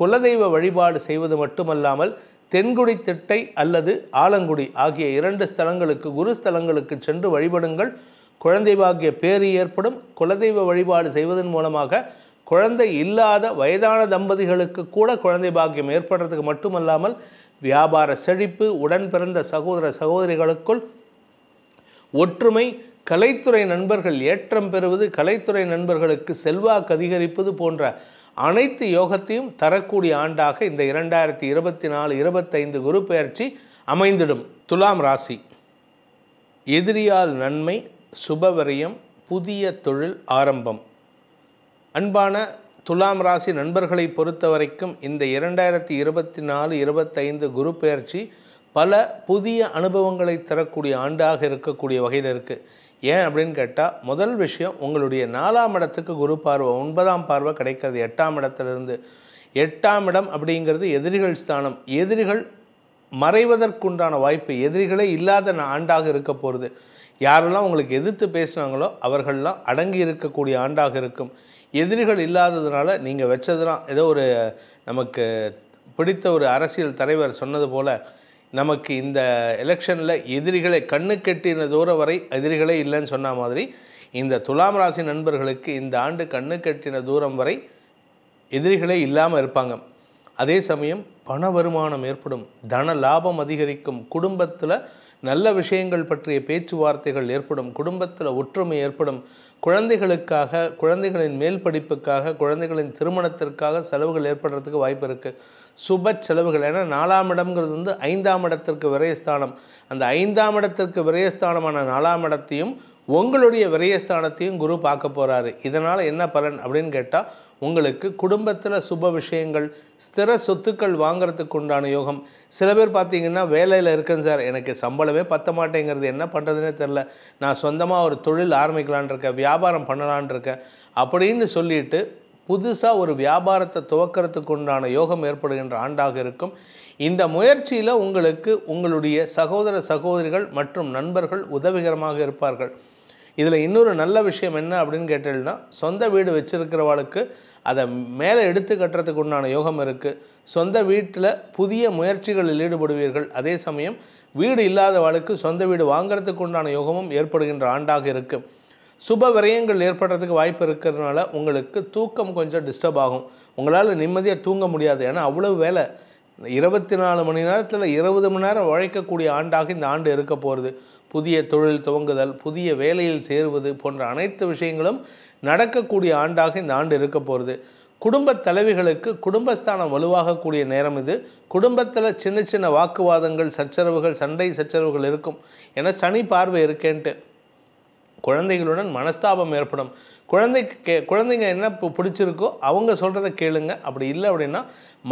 குலதெய்வ வழிபாடு செய்வது மட்டுமல்லாமல் தென்குடி திட்டை அல்லது ஆலங்குடி ஆகிய இரண்டு ஸ்தலங்களுக்கு குரு ஸ்தலங்களுக்கு சென்று வழிபடுங்கள் குழந்தை பாக்கிய பேறு ஏற்படும் குலதெய்வ வழிபாடு செய்வதன் மூலமாக குழந்தை இல்லாத வயதான தம்பதிகளுக்கு கூட குழந்தை பாக்கியம் ஏற்படுறதுக்கு மட்டுமல்லாமல் வியாபார செழிப்பு உடன் பிறந்த சகோதர சகோதரிகளுக்குள் ஒற்றுமை கலைத்துறை நண்பர்கள் ஏற்றம் பெறுவது கலைத்துறை நண்பர்களுக்கு செல்வாக்கு அதிகரிப்பது போன்ற அனைத்து யோகத்தையும் தரக்கூடிய ஆண்டாக இந்த இரண்டாயிரத்தி இருபத்தி நாலு இருபத்தைந்து குரு பயிற்சி அமைந்திடும் துலாம் ராசி எதிரியால் நன்மை சுபவரியம் புதிய தொழில் ஆரம்பம் அன்பான துலாம் ராசி நண்பர்களை பொறுத்த வரைக்கும் இந்த இரண்டாயிரத்தி இருபத்தி நாலு இருபத்தைந்து குரு பெயர்ச்சி பல புதிய அனுபவங்களை தரக்கூடிய ஆண்டாக இருக்கக்கூடிய வகையில் இருக்குது ஏன் அப்படின்னு கேட்டால் முதல் விஷயம் உங்களுடைய நாலாம் இடத்துக்கு குரு பார்வை ஒன்பதாம் பார்வை கிடைக்கிறது எட்டாம் இடத்துலேருந்து எட்டாம் இடம் அப்படிங்கிறது எதிரிகள் ஸ்தானம் எதிரிகள் மறைவதற்குண்டான வாய்ப்பு எதிரிகளே இல்லாத ஆண்டாக இருக்க போகிறது யாரெல்லாம் உங்களுக்கு எதிர்த்து பேசுனாங்களோ அவர்கள்லாம் அடங்கி இருக்கக்கூடிய ஆண்டாக இருக்கும் எதிரிகள் இல்லாததுனால நீங்கள் வச்சதுலாம் ஏதோ ஒரு நமக்கு பிடித்த ஒரு அரசியல் தலைவர் சொன்னது போல் நமக்கு இந்த எலெக்ஷனில் எதிரிகளை கண்ணு கெட்டின தூரம் வரை எதிரிகளே இல்லைன்னு சொன்ன மாதிரி இந்த துலாம் ராசி நண்பர்களுக்கு இந்த ஆண்டு கண்ணு கெட்டின தூரம் வரை எதிரிகளே இல்லாமல் இருப்பாங்க அதே சமயம் பண வருமானம் ஏற்படும் தன லாபம் அதிகரிக்கும் குடும்பத்தில் நல்ல விஷயங்கள் பற்றிய பேச்சுவார்த்தைகள் ஏற்படும் குடும்பத்தில் ஒற்றுமை ஏற்படும் குழந்தைகளுக்காக குழந்தைகளின் மேல் படிப்புக்காக குழந்தைகளின் திருமணத்திற்காக செலவுகள் ஏற்படுறதுக்கு வாய்ப்பு இருக்குது சுப செலவுகள் ஏன்னா நாலாம் இடம்ங்கிறது வந்து ஐந்தாம் இடத்திற்கு விரயஸ்தானம் அந்த ஐந்தாம் இடத்திற்கு விரயஸ்தானமான நாலாம் இடத்தையும் உங்களுடைய விரயஸ்தானத்தையும் குரு பார்க்க போகிறாரு இதனால் என்ன பலன் அப்படின்னு கேட்டால் உங்களுக்கு குடும்பத்தில் சுப விஷயங்கள் ஸ்திர சொத்துக்கள் வாங்கிறதுக்கு உண்டான யோகம் சில பேர் பார்த்தீங்கன்னா வேலையில் இருக்கேன் சார் எனக்கு சம்பளமே பத்த மாட்டேங்கிறது என்ன பண்ணுறதுனே தெரில நான் சொந்தமாக ஒரு தொழில் ஆரம்பிக்கலான் இருக்கேன் வியாபாரம் பண்ணலான் இருக்கேன் அப்படின்னு சொல்லிட்டு புதுசாக ஒரு வியாபாரத்தை துவக்கிறதுக்கு உண்டான யோகம் ஏற்படுகின்ற ஆண்டாக இருக்கும் இந்த முயற்சியில் உங்களுக்கு உங்களுடைய சகோதர சகோதரிகள் மற்றும் நண்பர்கள் உதவிகரமாக இருப்பார்கள் இதில் இன்னொரு நல்ல விஷயம் என்ன அப்படின்னு கேட்டீங்கன்னா சொந்த வீடு வச்சுருக்கிறவாளுக்கு அதை மேலே எடுத்து கட்டுறதுக்கு உண்டான யோகம் இருக்குது சொந்த வீட்டில் புதிய முயற்சிகளில் ஈடுபடுவீர்கள் அதே சமயம் வீடு இல்லாதவாளுக்கு சொந்த வீடு வாங்கிறதுக்கு உண்டான யோகமும் ஏற்படுகின்ற ஆண்டாக இருக்குது சுப விரயங்கள் ஏற்படுறதுக்கு வாய்ப்பு இருக்கிறதுனால உங்களுக்கு தூக்கம் கொஞ்சம் டிஸ்டர்ப் ஆகும் உங்களால் நிம்மதியாக தூங்க முடியாது ஏன்னா அவ்வளவு வேலை இருபத்தி நாலு மணி நேரத்தில் இருபது மணி நேரம் உழைக்கக்கூடிய ஆண்டாக இந்த ஆண்டு இருக்க போகிறது புதிய தொழில் துவங்குதல் புதிய வேலையில் சேருவது போன்ற அனைத்து விஷயங்களும் நடக்கக்கூடிய ஆண்டாக இந்த ஆண்டு இருக்க போகிறது குடும்ப தலைவிகளுக்கு குடும்பஸ்தானம் வலுவாகக்கூடிய நேரம் இது குடும்பத்தில் சின்ன சின்ன வாக்குவாதங்கள் சச்சரவுகள் சண்டை சச்சரவுகள் இருக்கும் ஏன்னா சனி பார்வை இருக்கேன்ட்டு குழந்தைகளுடன் மனஸ்தாபம் ஏற்படும் குழந்தை கே குழந்தைங்க என்ன இப்போ பிடிச்சிருக்கோ அவங்க சொல்கிறத கேளுங்க அப்படி இல்லை அப்படின்னா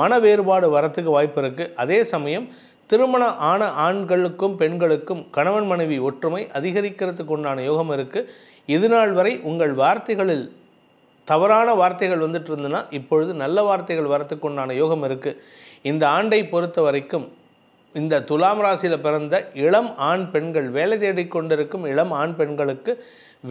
மன வேறுபாடு வரத்துக்கு வாய்ப்பு இருக்குது அதே சமயம் திருமணம் ஆன ஆண்களுக்கும் பெண்களுக்கும் கணவன் மனைவி ஒற்றுமை அதிகரிக்கிறதுக்கு உண்டான யோகம் இருக்குது இது நாள் வரை உங்கள் வார்த்தைகளில் தவறான வார்த்தைகள் வந்துட்டு இருந்துன்னா இப்பொழுது நல்ல வார்த்தைகள் வரத்துக்கு உண்டான யோகம் இருக்குது இந்த ஆண்டை பொறுத்த வரைக்கும் இந்த துலாம் ராசியில் பிறந்த இளம் ஆண் பெண்கள் வேலை தேடிக்கொண்டிருக்கும் இளம் ஆண் பெண்களுக்கு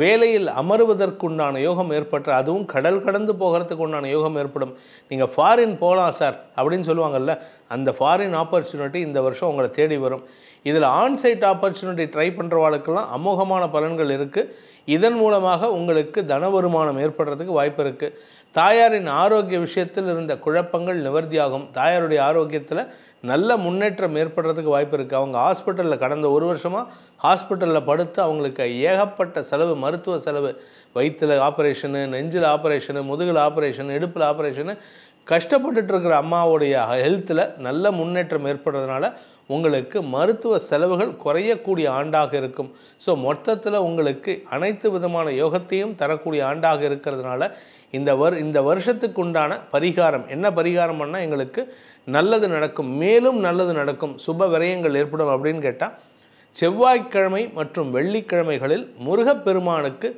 வேலையில் அமருவதற்குண்டான யோகம் ஏற்பட்டு அதுவும் கடல் கடந்து போகிறதுக்கு உண்டான யோகம் ஏற்படும் நீங்கள் ஃபாரின் போகலாம் சார் அப்படின்னு சொல்லுவாங்கல்ல அந்த ஃபாரின் ஆப்பர்ச்சுனிட்டி இந்த வருஷம் உங்களை தேடி வரும் இதில் சைட் ஆப்பர்ச்சுனிட்டி ட்ரை பண்ணுறவாளுக்கெல்லாம் அமோகமான பலன்கள் இருக்குது இதன் மூலமாக உங்களுக்கு தன வருமானம் ஏற்படுறதுக்கு வாய்ப்பு இருக்குது தாயாரின் ஆரோக்கிய விஷயத்தில் இருந்த குழப்பங்கள் நிவர்த்தியாகும் தாயாருடைய ஆரோக்கியத்தில் நல்ல முன்னேற்றம் ஏற்படுறதுக்கு வாய்ப்பு இருக்குது அவங்க ஹாஸ்பிட்டலில் கடந்த ஒரு வருஷமாக ஹாஸ்பிட்டலில் படுத்து அவங்களுக்கு ஏகப்பட்ட செலவு மருத்துவ செலவு வயிற்றில் ஆப்ரேஷனு நெஞ்சில் ஆப்ரேஷனு முதுகில் ஆப்ரேஷன் இடுப்பில் ஆப்ரேஷனு கஷ்டப்பட்டுட்டு இருக்கிற அம்மாவுடைய ஹெல்த்தில் நல்ல முன்னேற்றம் ஏற்படுறதுனால உங்களுக்கு மருத்துவ செலவுகள் குறையக்கூடிய ஆண்டாக இருக்கும் ஸோ மொத்தத்தில் உங்களுக்கு அனைத்து விதமான யோகத்தையும் தரக்கூடிய ஆண்டாக இருக்கிறதுனால இந்த வர் இந்த வருஷத்துக்கு உண்டான பரிகாரம் என்ன பரிகாரம் பண்ணால் எங்களுக்கு நல்லது நடக்கும் மேலும் நல்லது நடக்கும் சுப விரயங்கள் ஏற்படும் அப்படின்னு கேட்டால் செவ்வாய்க்கிழமை மற்றும் வெள்ளிக்கிழமைகளில் முருகப்பெருமானுக்கு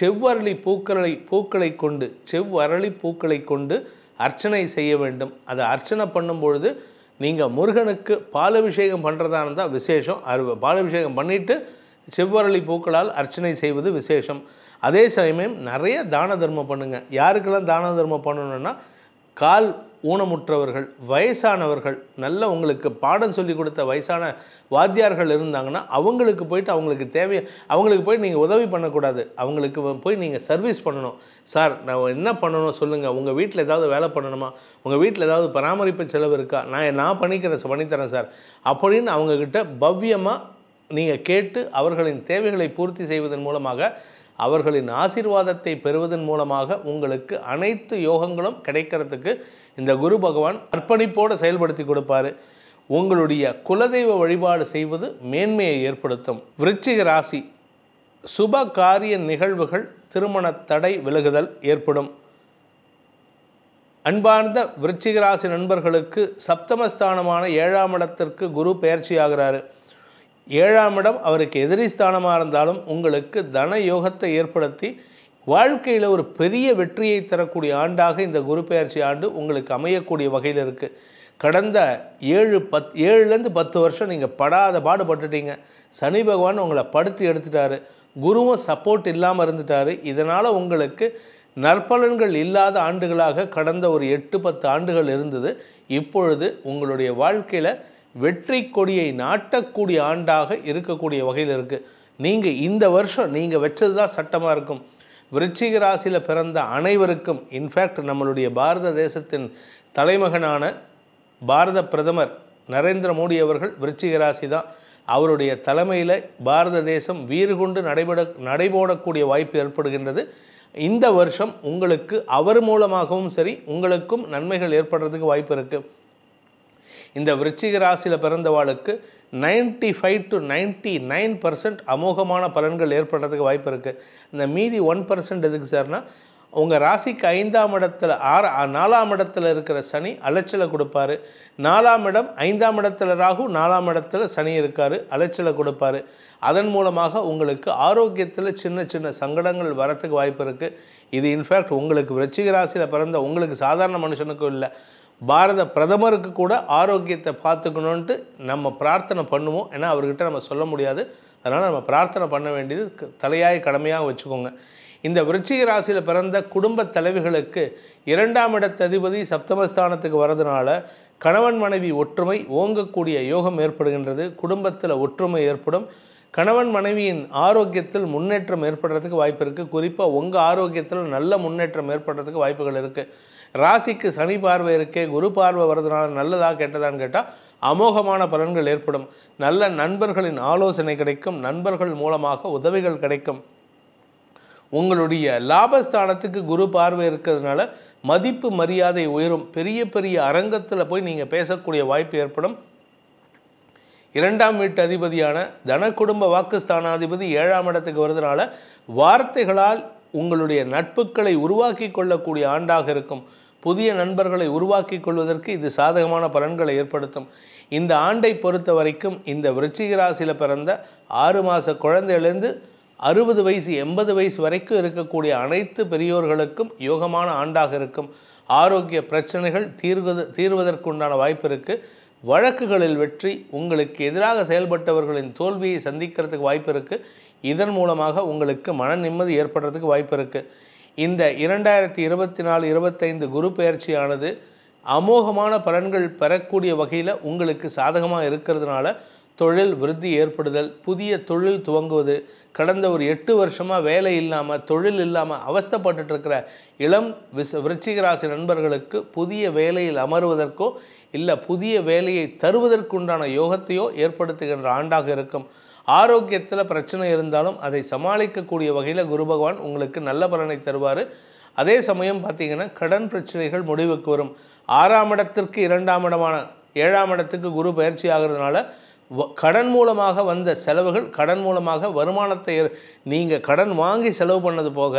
செவ்வரளி பூக்களை பூக்களை கொண்டு செவ்வரளி பூக்களை கொண்டு அர்ச்சனை செய்ய வேண்டும் அதை அர்ச்சனை பண்ணும்பொழுது நீங்கள் முருகனுக்கு பாலபிஷேகம் பண்ணுறதா இருந்தால் விசேஷம் அரு பாலபிஷேகம் பண்ணிவிட்டு செவ்வரளி பூக்களால் அர்ச்சனை செய்வது விசேஷம் அதே சமயம் நிறைய தான தர்மம் பண்ணுங்கள் யாருக்கெல்லாம் தான தர்மம் பண்ணணுன்னா கால் ஊனமுற்றவர்கள் வயசானவர்கள் நல்ல உங்களுக்கு பாடம் சொல்லி கொடுத்த வயசான வாத்தியார்கள் இருந்தாங்கன்னா அவங்களுக்கு போயிட்டு அவங்களுக்கு தேவை அவங்களுக்கு போய் நீங்கள் உதவி பண்ணக்கூடாது அவங்களுக்கு போய் நீங்கள் சர்வீஸ் பண்ணணும் சார் நான் என்ன பண்ணணும் சொல்லுங்கள் உங்கள் வீட்டில் ஏதாவது வேலை பண்ணணுமா உங்கள் வீட்டில் ஏதாவது பராமரிப்பு செலவு இருக்கா நான் நான் பண்ணிக்கிறேன் பண்ணித்தரேன் சார் அப்படின்னு அவங்கக்கிட்ட பவ்யமாக நீங்கள் கேட்டு அவர்களின் தேவைகளை பூர்த்தி செய்வதன் மூலமாக அவர்களின் ஆசீர்வாதத்தை பெறுவதன் மூலமாக உங்களுக்கு அனைத்து யோகங்களும் கிடைக்கிறதுக்கு இந்த குரு பகவான் அர்ப்பணிப்போடு செயல்படுத்தி கொடுப்பாரு உங்களுடைய குலதெய்வ வழிபாடு செய்வது மேன்மையை ஏற்படுத்தும் விருச்சிக ராசி சுப காரிய நிகழ்வுகள் திருமண தடை விலகுதல் ஏற்படும் அன்பார்ந்த விருச்சிக ராசி நண்பர்களுக்கு சப்தமஸ்தானமான ஏழாம் இடத்திற்கு குரு ஆகிறாரு ஏழாம் இடம் அவருக்கு எதிரி ஸ்தானமாக இருந்தாலும் உங்களுக்கு தன யோகத்தை ஏற்படுத்தி வாழ்க்கையில் ஒரு பெரிய வெற்றியை தரக்கூடிய ஆண்டாக இந்த குரு பெயர்ச்சி ஆண்டு உங்களுக்கு அமையக்கூடிய வகையில் இருக்குது கடந்த ஏழு பத் ஏழுலேருந்து பத்து வருஷம் நீங்கள் படாத பாடுபட்டுட்டீங்க சனி பகவான் உங்களை படுத்து எடுத்துட்டாரு குருவும் சப்போர்ட் இல்லாமல் இருந்துட்டார் இதனால் உங்களுக்கு நற்பலன்கள் இல்லாத ஆண்டுகளாக கடந்த ஒரு எட்டு பத்து ஆண்டுகள் இருந்தது இப்பொழுது உங்களுடைய வாழ்க்கையில் வெற்றி கொடியை நாட்டக்கூடிய ஆண்டாக இருக்கக்கூடிய வகையில் இருக்குது நீங்கள் இந்த வருஷம் நீங்கள் வச்சது தான் சட்டமாக இருக்கும் விருச்சிக ராசியில் பிறந்த அனைவருக்கும் இன்ஃபேக்ட் நம்மளுடைய பாரத தேசத்தின் தலைமகனான பாரத பிரதமர் நரேந்திர மோடி அவர்கள் விருச்சிக ராசி தான் அவருடைய தலைமையில் பாரத தேசம் வீறு கொண்டு நடைபோடக்கூடிய வாய்ப்பு ஏற்படுகின்றது இந்த வருஷம் உங்களுக்கு அவர் மூலமாகவும் சரி உங்களுக்கும் நன்மைகள் ஏற்படுறதுக்கு வாய்ப்பு இருக்குது இந்த விருச்சிக ராசியில் பிறந்தவாளுக்கு ninety five to ninety nine percent அமோகமான பலன்கள் ஏற்படுறதுக்கு வாய்ப்பு இருக்குது இந்த மீதி ஒன் பர்சன்ட் எதுக்கு சார்னா உங்கள் ராசிக்கு ஐந்தாம் இடத்துல ஆறு நாலாம் இடத்துல இருக்கிற சனி அலைச்சலை கொடுப்பாரு நாலாம் இடம் ஐந்தாம் இடத்துல ராகு நாலாம் இடத்துல சனி இருக்கார் அலைச்சலை கொடுப்பாரு அதன் மூலமாக உங்களுக்கு ஆரோக்கியத்தில் சின்ன சின்ன சங்கடங்கள் வரத்துக்கு வாய்ப்பு இருக்குது இது இன்ஃபேக்ட் உங்களுக்கு விருச்சிக ராசியில் பிறந்த உங்களுக்கு சாதாரண மனுஷனுக்கும் இல்லை பாரத பிரதமருக்கு கூட ஆரோக்கியத்தை பார்த்துக்கணுன்ட்டு நம்ம பிரார்த்தனை பண்ணுவோம் ஏன்னா அவர்கிட்ட நம்ம சொல்ல முடியாது அதனால் நம்ம பிரார்த்தனை பண்ண வேண்டியது தலையாய கடமையாக வச்சுக்கோங்க இந்த விருச்சிக ராசியில் பிறந்த குடும்ப தலைவிகளுக்கு இரண்டாம் இடத்ததிபதி சப்தமஸ்தானத்துக்கு வரதுனால கணவன் மனைவி ஒற்றுமை ஓங்கக்கூடிய யோகம் ஏற்படுகின்றது குடும்பத்தில் ஒற்றுமை ஏற்படும் கணவன் மனைவியின் ஆரோக்கியத்தில் முன்னேற்றம் ஏற்படுறதுக்கு வாய்ப்பு இருக்குது குறிப்பாக உங்கள் ஆரோக்கியத்தில் நல்ல முன்னேற்றம் ஏற்படுறதுக்கு வாய்ப்புகள் இருக்குது ராசிக்கு சனி பார்வை இருக்கே குரு பார்வை வர்றதுனால நல்லதாக கேட்டதான்னு கேட்டால் அமோகமான பலன்கள் ஏற்படும் நல்ல நண்பர்களின் ஆலோசனை கிடைக்கும் நண்பர்கள் மூலமாக உதவிகள் கிடைக்கும் உங்களுடைய லாபஸ்தானத்துக்கு குரு பார்வை இருக்கிறதுனால மதிப்பு மரியாதை உயரும் பெரிய பெரிய அரங்கத்தில் போய் நீங்கள் பேசக்கூடிய வாய்ப்பு ஏற்படும் இரண்டாம் வீட்டு அதிபதியான தன குடும்ப வாக்குஸ்தானாதிபதி ஏழாம் இடத்துக்கு வருதுனால வார்த்தைகளால் உங்களுடைய நட்புகளை உருவாக்கி கொள்ளக்கூடிய ஆண்டாக இருக்கும் புதிய நண்பர்களை உருவாக்கி கொள்வதற்கு இது சாதகமான பலன்களை ஏற்படுத்தும் இந்த ஆண்டை பொறுத்த வரைக்கும் இந்த விருச்சிக ராசியில் பிறந்த ஆறு மாத குழந்தையிலேருந்து அறுபது வயசு எண்பது வயசு வரைக்கும் இருக்கக்கூடிய அனைத்து பெரியோர்களுக்கும் யோகமான ஆண்டாக இருக்கும் ஆரோக்கிய பிரச்சனைகள் தீர்வது தீர்வதற்குண்டான வாய்ப்பு இருக்குது வழக்குகளில் வெற்றி உங்களுக்கு எதிராக செயல்பட்டவர்களின் தோல்வியை சந்திக்கிறதுக்கு வாய்ப்பு இருக்குது இதன் மூலமாக உங்களுக்கு மன நிம்மதி ஏற்படுறதுக்கு வாய்ப்பு இருக்குது இந்த இரண்டாயிரத்தி இருபத்தி நாலு இருபத்தைந்து குரு பயிற்சியானது அமோகமான பலன்கள் பெறக்கூடிய வகையில் உங்களுக்கு சாதகமாக இருக்கிறதுனால தொழில் விருத்தி ஏற்படுதல் புதிய தொழில் துவங்குவது கடந்த ஒரு எட்டு வருஷமாக வேலை இல்லாமல் தொழில் இல்லாமல் அவஸ்தப்பட்டு இருக்கிற இளம் விச விருச்சிகராசி நண்பர்களுக்கு புதிய வேலையில் அமருவதற்கோ இல்லை புதிய வேலையை தருவதற்குண்டான யோகத்தையோ ஏற்படுத்துகின்ற ஆண்டாக இருக்கும் ஆரோக்கியத்தில் பிரச்சனை இருந்தாலும் அதை சமாளிக்கக்கூடிய வகையில் குரு பகவான் உங்களுக்கு நல்ல பலனை தருவார் அதே சமயம் பார்த்தீங்கன்னா கடன் பிரச்சனைகள் முடிவுக்கு வரும் ஆறாம் இடத்திற்கு இரண்டாம் இடமான ஏழாம் இடத்துக்கு குரு பயிற்சி ஆகிறதுனால கடன் மூலமாக வந்த செலவுகள் கடன் மூலமாக வருமானத்தை நீங்கள் கடன் வாங்கி செலவு பண்ணது போக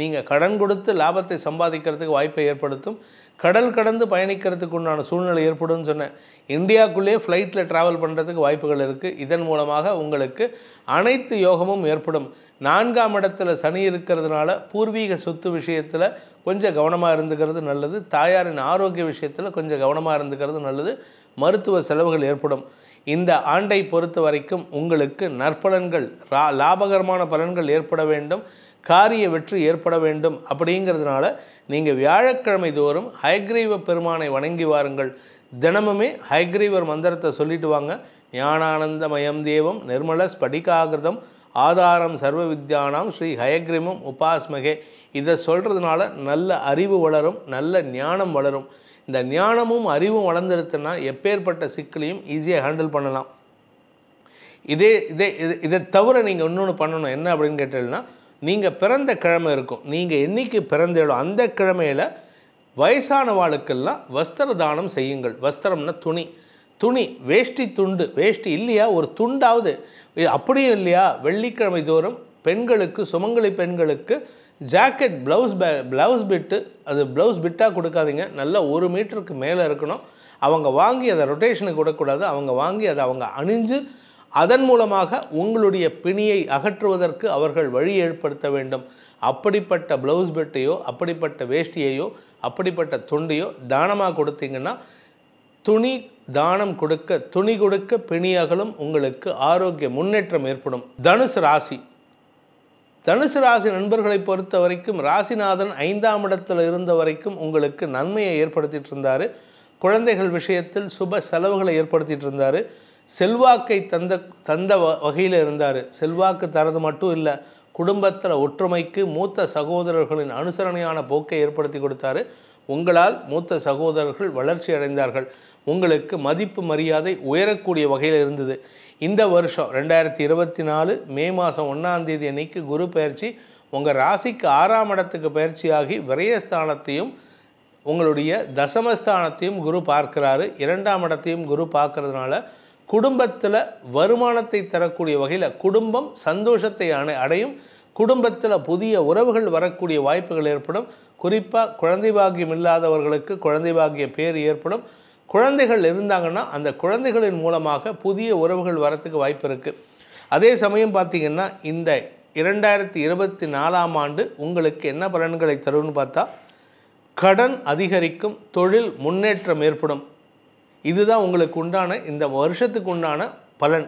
நீங்கள் கடன் கொடுத்து லாபத்தை சம்பாதிக்கிறதுக்கு வாய்ப்பை ஏற்படுத்தும் கடல் கடந்து பயணிக்கிறதுக்கு உண்டான சூழ்நிலை ஏற்படும் சொன்னேன் இந்தியாவுக்குள்ளேயே ஃப்ளைட்டில் ட்ராவல் பண்ணுறதுக்கு வாய்ப்புகள் இருக்குது இதன் மூலமாக உங்களுக்கு அனைத்து யோகமும் ஏற்படும் நான்காம் இடத்துல சனி இருக்கிறதுனால பூர்வீக சொத்து விஷயத்தில் கொஞ்சம் கவனமாக இருந்துக்கிறது நல்லது தாயாரின் ஆரோக்கிய விஷயத்தில் கொஞ்சம் கவனமாக இருந்துக்கிறது நல்லது மருத்துவ செலவுகள் ஏற்படும் இந்த ஆண்டை பொறுத்த வரைக்கும் உங்களுக்கு நற்பலன்கள் ரா லாபகரமான பலன்கள் ஏற்பட வேண்டும் காரிய வெற்றி ஏற்பட வேண்டும் அப்படிங்கிறதுனால நீங்கள் வியாழக்கிழமை தோறும் ஹைக்ரீவ பெருமானை வணங்கி வாருங்கள் தினமுமே ஹைக்ரீவர் மந்திரத்தை சொல்லிட்டு வாங்க ஞானானந்தமயம் தேவம் நிர்மல ஸ்படிகாகிருதம் ஆதாரம் சர்வ வித்யானாம் ஸ்ரீ ஹயக்ரீமம் உபாஸ்மகே இதை சொல்கிறதுனால நல்ல அறிவு வளரும் நல்ல ஞானம் வளரும் இந்த ஞானமும் அறிவும் வளர்ந்துருத்துன்னா எப்பேற்பட்ட சிக்கலையும் ஈஸியாக ஹேண்டில் பண்ணலாம் இதே இதே இதை தவிர நீங்கள் இன்னொன்று பண்ணணும் என்ன அப்படின்னு கேட்டீங்கன்னா நீங்கள் பிறந்த கிழமை இருக்கும் நீங்கள் என்றைக்கு பிறந்தேளோ அந்த கிழமையில் வயசானவாளுக்கெல்லாம் வஸ்திர தானம் செய்யுங்கள் வஸ்திரம்னா துணி துணி வேஷ்டி துண்டு வேஷ்டி இல்லையா ஒரு துண்டாவது அப்படியும் இல்லையா வெள்ளிக்கிழமை தோறும் பெண்களுக்கு சுமங்கலி பெண்களுக்கு ஜாக்கெட் ப்ளவுஸ் பே ப்ளவுஸ் பிட்டு அது ப்ளவுஸ் பிட்டாக கொடுக்காதீங்க நல்லா ஒரு மீட்டருக்கு மேலே இருக்கணும் அவங்க வாங்கி அதை ரொட்டேஷனுக்கு கொடுக்கக்கூடாது அவங்க வாங்கி அதை அவங்க அணிஞ்சு அதன் மூலமாக உங்களுடைய பிணியை அகற்றுவதற்கு அவர்கள் வழி ஏற்படுத்த வேண்டும் அப்படிப்பட்ட ப்ளவுஸ் பெட்டையோ அப்படிப்பட்ட வேஷ்டியையோ அப்படிப்பட்ட துண்டையோ தானமாக கொடுத்தீங்கன்னா துணி தானம் கொடுக்க துணி கொடுக்க பிணியாகலும் உங்களுக்கு ஆரோக்கிய முன்னேற்றம் ஏற்படும் தனுசு ராசி தனுசு ராசி நண்பர்களை பொறுத்த வரைக்கும் ராசிநாதன் ஐந்தாம் இடத்தில் இருந்த வரைக்கும் உங்களுக்கு நன்மையை ஏற்படுத்திட்டு இருந்தார் குழந்தைகள் விஷயத்தில் சுப செலவுகளை ஏற்படுத்திட்டு இருந்தார் செல்வாக்கை தந்த தந்த வகையில் இருந்தார் செல்வாக்கு தரது மட்டும் இல்லை குடும்பத்தில் ஒற்றுமைக்கு மூத்த சகோதரர்களின் அனுசரணையான போக்கை ஏற்படுத்தி கொடுத்தாரு உங்களால் மூத்த சகோதரர்கள் வளர்ச்சி அடைந்தார்கள் உங்களுக்கு மதிப்பு மரியாதை உயரக்கூடிய வகையில் இருந்தது இந்த வருஷம் ரெண்டாயிரத்தி இருபத்தி நாலு மே மாதம் ஒன்றாந்தேதி அன்னைக்கு குரு பயிற்சி உங்கள் ராசிக்கு ஆறாம் இடத்துக்கு பயிற்சியாகி விரயஸ்தானத்தையும் உங்களுடைய தசமஸ்தானத்தையும் குரு பார்க்கிறாரு இரண்டாம் இடத்தையும் குரு பார்க்கறதுனால குடும்பத்தில் வருமானத்தை தரக்கூடிய வகையில் குடும்பம் சந்தோஷத்தை அணை அடையும் குடும்பத்தில் புதிய உறவுகள் வரக்கூடிய வாய்ப்புகள் ஏற்படும் குறிப்பாக குழந்தை பாக்கியம் இல்லாதவர்களுக்கு குழந்தை பாக்கிய பேர் ஏற்படும் குழந்தைகள் இருந்தாங்கன்னா அந்த குழந்தைகளின் மூலமாக புதிய உறவுகள் வரத்துக்கு வாய்ப்பு இருக்குது அதே சமயம் பார்த்திங்கன்னா இந்த இரண்டாயிரத்தி இருபத்தி நாலாம் ஆண்டு உங்களுக்கு என்ன பலன்களை தரும்னு பார்த்தா கடன் அதிகரிக்கும் தொழில் முன்னேற்றம் ஏற்படும் இதுதான் உங்களுக்கு உண்டான இந்த வருஷத்துக்கு உண்டான பலன்